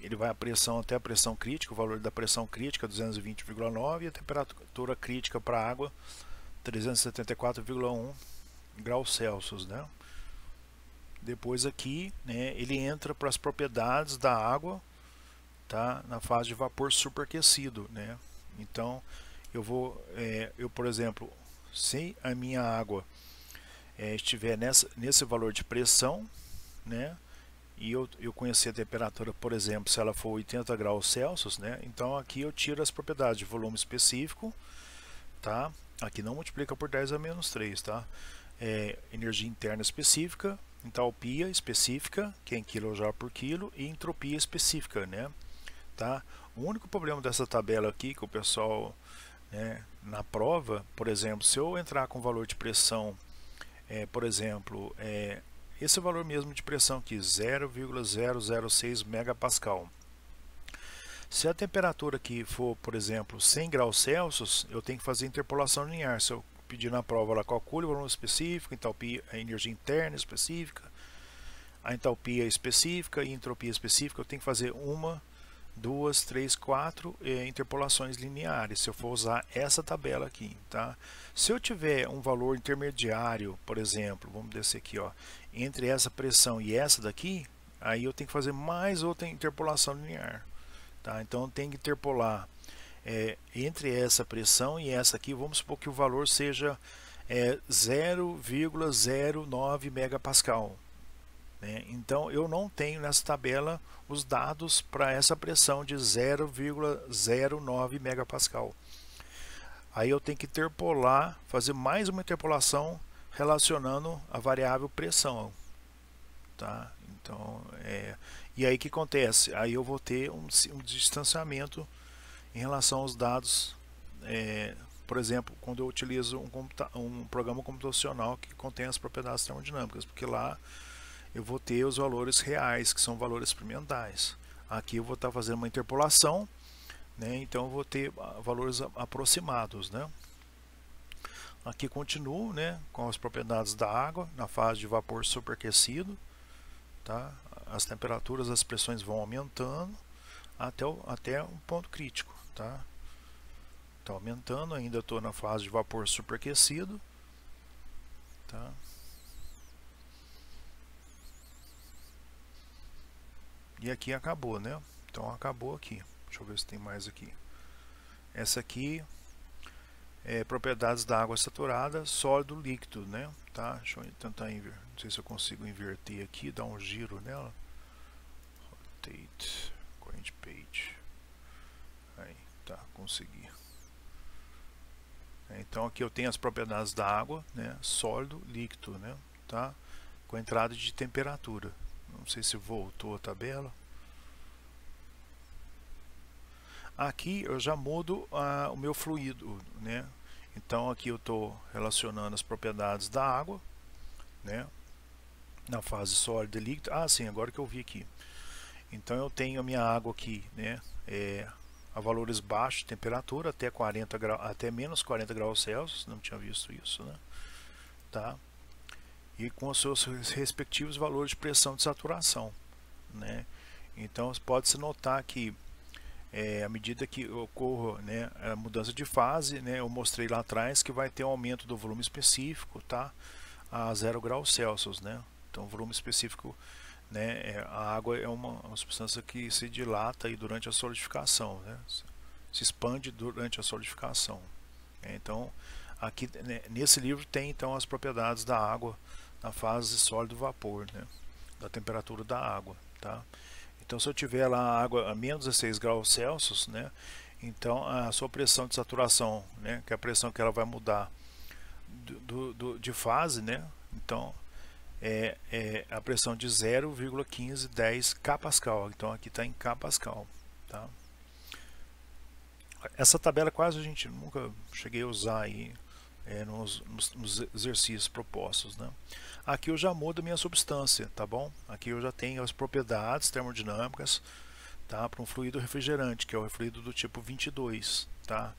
Ele vai a pressão até a pressão crítica, o valor da pressão crítica 220,9 e a temperatura crítica para a água 374,1 graus Celsius, né? Depois aqui, né, ele entra para as propriedades da água, tá? Na fase de vapor superaquecido, né? Então, eu vou, é, eu por exemplo, se a minha água é, estiver nessa, nesse valor de pressão, né? E eu, eu conhecer a temperatura, por exemplo, se ela for 80 graus Celsius, né? Então aqui eu tiro as propriedades de volume específico, tá? Aqui não multiplica por 10 a menos 3, tá? é, energia interna específica, entalpia específica, que é em kJ por quilo, e entropia específica, né? Tá? O único problema dessa tabela aqui que o pessoal, né, na prova, por exemplo, se eu entrar com valor de pressão, é, por exemplo, é, esse valor mesmo de pressão aqui, 0,006 megapascal. Se a temperatura aqui for, por exemplo, 100 graus Celsius, eu tenho que fazer interpolação linear. Se eu pedir na prova lá calcule o volume específico, entalpia, a energia interna específica, a entalpia específica e entropia específica. Eu tenho que fazer uma, duas, três, quatro eh, interpolações lineares, se eu for usar essa tabela aqui, tá? Se eu tiver um valor intermediário, por exemplo, vamos descer aqui, ó, entre essa pressão e essa daqui, aí eu tenho que fazer mais outra interpolação linear, tá? Então tenho que interpolar é, entre essa pressão e essa aqui, vamos supor que o valor seja é, 0,09 megapascal. Né? Então eu não tenho nessa tabela os dados para essa pressão de 0,09 megapascal. Aí eu tenho que interpolar, fazer mais uma interpolação relacionando a variável pressão. Tá? Então, é, e aí que acontece? Aí eu vou ter um, um distanciamento em relação aos dados, é, por exemplo, quando eu utilizo um, um, programa computacional que contém as propriedades termodinâmicas, porque lá eu vou ter os valores reais, que são valores experimentais. Aqui eu vou estar fazendo uma interpolação, né? então eu vou ter ah, valores aproximados. Né? Aqui continuo né, com as propriedades da água na fase de vapor superaquecido. Tá? As temperaturas, as pressões vão aumentando até, o, até um ponto crítico tá? Tá aumentando, ainda estou na fase de vapor superaquecido, tá? E aqui acabou, né? Então acabou aqui. Deixa eu ver se tem mais aqui. Essa aqui é propriedades da água saturada, sólido líquido, né? Tá? Deixa eu tentar inverter. Não sei se eu consigo inverter aqui, dar um giro nela. Rotate, current page. Tá, consegui. Então aqui eu tenho as propriedades da água, né? Sólido, líquido, né? Tá? Com a entrada de temperatura. Não sei se voltou a tabela. Aqui eu já mudo ah, o meu fluido, né? Então aqui eu estou relacionando as propriedades da água, né? Na fase sólida e líquida. Ah, sim, agora que eu vi aqui. Então eu tenho a minha água aqui, né? É, a valores baixos de temperatura, até, 40 grau, até menos 40 graus Celsius, não tinha visto isso, né? Tá? E com os seus respectivos valores de pressão de saturação, né? Então, pode-se notar que é, à medida que ocorra né, a mudança de fase, né, eu mostrei lá atrás que vai ter um aumento do volume específico tá, a 0 graus Celsius. Né? Então, o volume específico né? É, a água é uma, uma substância que se dilata aí durante a solidificação, né? Se expande durante a solidificação. É, então, aqui né, nesse livro tem então as propriedades da água na fase sólido-vapor, né? Da temperatura da água, tá? Então, se eu tiver lá a água a menos 16 graus Celsius, né? Então, a sua pressão de saturação, né? Que é a pressão que ela vai mudar do, do, de fase, né? Então, é, é a pressão de 0,1510 kPa. Então aqui está em kPa. Tá? Essa tabela quase a gente nunca cheguei a usar aí é, nos, nos, nos, exercícios propostos. Né? Aqui eu já mudo a minha substância, tá bom? Aqui eu já tenho as propriedades termodinâmicas tá? para um fluido refrigerante, que é o fluido do tipo 22. Tá?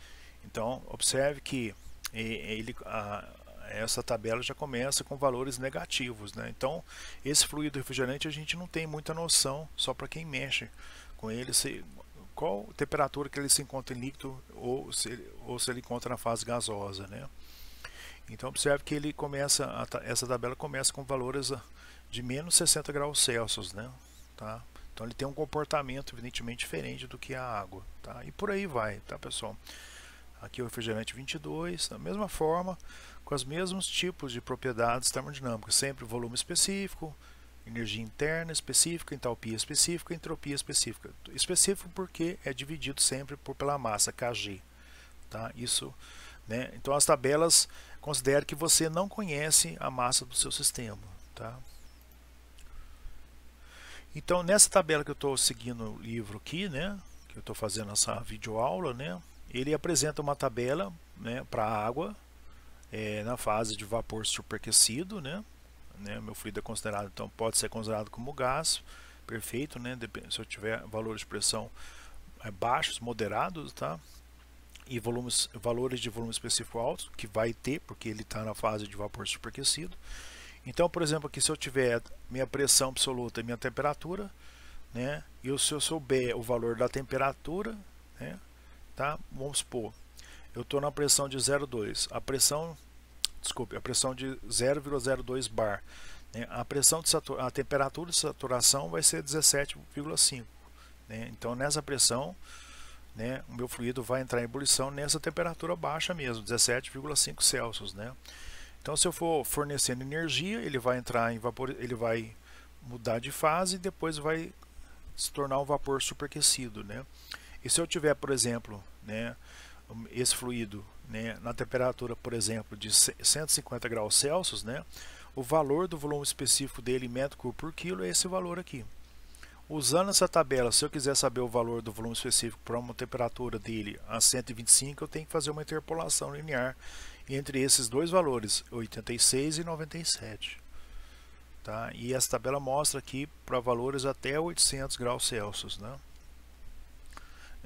Então, observe que é, ele, a, essa tabela já começa com valores negativos, né? Então, esse fluido refrigerante a gente não tem muita noção, só para quem mexe com ele, se, qual temperatura que ele se encontra em líquido ou se, ou se ele encontra na fase gasosa, né? Então, observe que ele começa, a, essa tabela começa com valores ah, de menos 60 graus Celsius, né? Tá? Então, ele tem um comportamento evidentemente diferente do que a água, tá? E por aí vai, tá, pessoal? aqui o refrigerante 22, da mesma forma com os mesmos tipos de propriedades termodinâmicas, sempre volume específico, energia interna específica, entalpia específica, entropia específica. Específico porque é dividido sempre por, pela massa Kg. Tá? Isso, né? Então as tabelas considere que você não conhece a massa do seu sistema. Tá? Então nessa tabela que eu estou seguindo o livro aqui, né? que eu estou fazendo essa videoaula, né? ele apresenta uma tabela né? para a água, é, na fase de vapor superquecido, né? né? Meu fluido é considerado, então pode ser considerado como gás, perfeito, né? se eu tiver valores de pressão é, baixos, moderados, tá? E volumes, valores de volume específico altos, que vai ter, porque ele está na fase de vapor superquecido. Então, por exemplo, aqui se eu tiver minha pressão absoluta e minha temperatura, né? E se eu souber o valor da temperatura, né? Tá? Vamos supor, eu estou na pressão de 0,2. A pressão, desculpe, a pressão de 0,02 bar. Né? A pressão de a temperatura de saturação vai ser 17,5. Né? Então nessa pressão, né, o meu fluido vai entrar em ebulição nessa temperatura baixa mesmo, 17,5 Celsius, né? Então se eu for fornecendo energia, ele vai entrar em vapor, ele vai mudar de fase e depois vai se tornar um vapor superaquecido, né? E se eu tiver, por exemplo, né, esse fluido né, na temperatura, por exemplo, de 150 graus Celsius, né, o valor do volume específico dele em metro cúbico por quilo é esse valor aqui. Usando essa tabela, se eu quiser saber o valor do volume específico para uma temperatura dele a 125, eu tenho que fazer uma interpolação linear entre esses dois valores, 86 e 97. Tá? E essa tabela mostra aqui para valores até 800 graus Celsius. Né?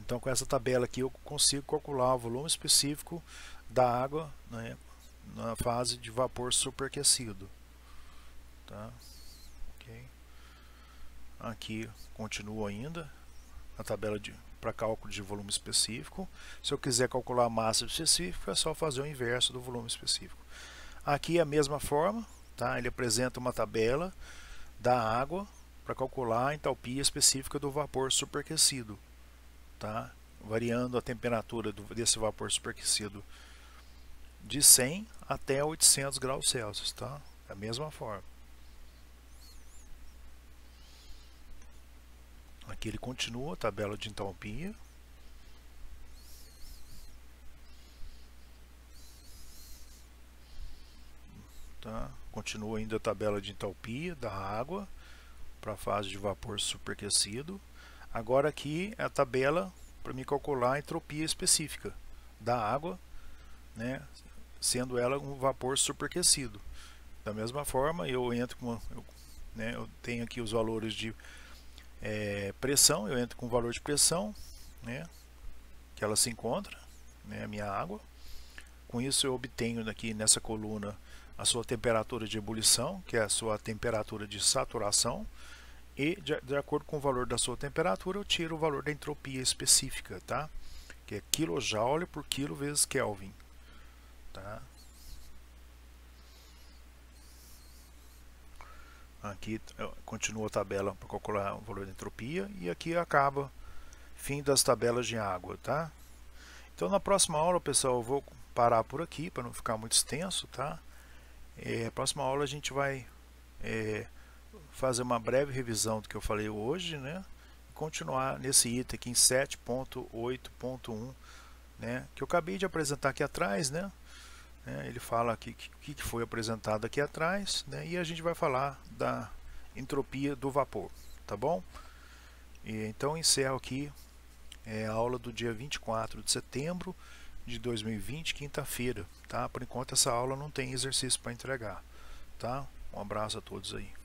Então, com essa tabela aqui, eu consigo calcular o volume específico da água né, na fase de vapor superaquecido. Tá? Okay. Aqui continua ainda a tabela para cálculo de volume específico. Se eu quiser calcular a massa específica, é só fazer o inverso do volume específico. Aqui é a mesma forma, tá? ele apresenta uma tabela da água para calcular a entalpia específica do vapor superaquecido tá? variando a temperatura do, desse vapor superaquecido de 100 até 800 graus Celsius, tá? da mesma forma. Aqui ele continua a tabela de entalpia. Tá? Continua ainda a tabela de entalpia da água para a fase de vapor superaquecido. Agora aqui é a tabela para me calcular a entropia específica da água, né, sendo ela um vapor superaquecido. Da mesma forma, eu entro com, eu, né, eu tenho aqui os valores de é, pressão, eu entro com o valor de pressão, né, que ela se encontra, né, a minha água. Com isso eu obtenho aqui nessa coluna a sua temperatura de ebulição, que é a sua temperatura de saturação, e de, de, acordo com o valor da sua temperatura eu tiro o valor da entropia específica, tá? Que é quilojoule por quilo vezes Kelvin, tá? Aqui continua a tabela para calcular o valor da entropia e aqui acaba fim das tabelas de água, tá? Então na próxima aula, pessoal, eu vou parar por aqui para não ficar muito extenso, tá? É, próxima aula a gente vai é, fazer uma breve revisão do que eu falei hoje, né? Continuar nesse item aqui em 7.8.1, né? Que eu acabei de apresentar aqui atrás, né? É, ele fala aqui que, que foi apresentado aqui atrás, né? E a gente vai falar da entropia do vapor, tá bom? E então encerro aqui é, a aula do dia 24 de setembro de 2020, quinta-feira, tá? Por enquanto essa aula não tem exercício para entregar, tá? Um abraço a todos aí.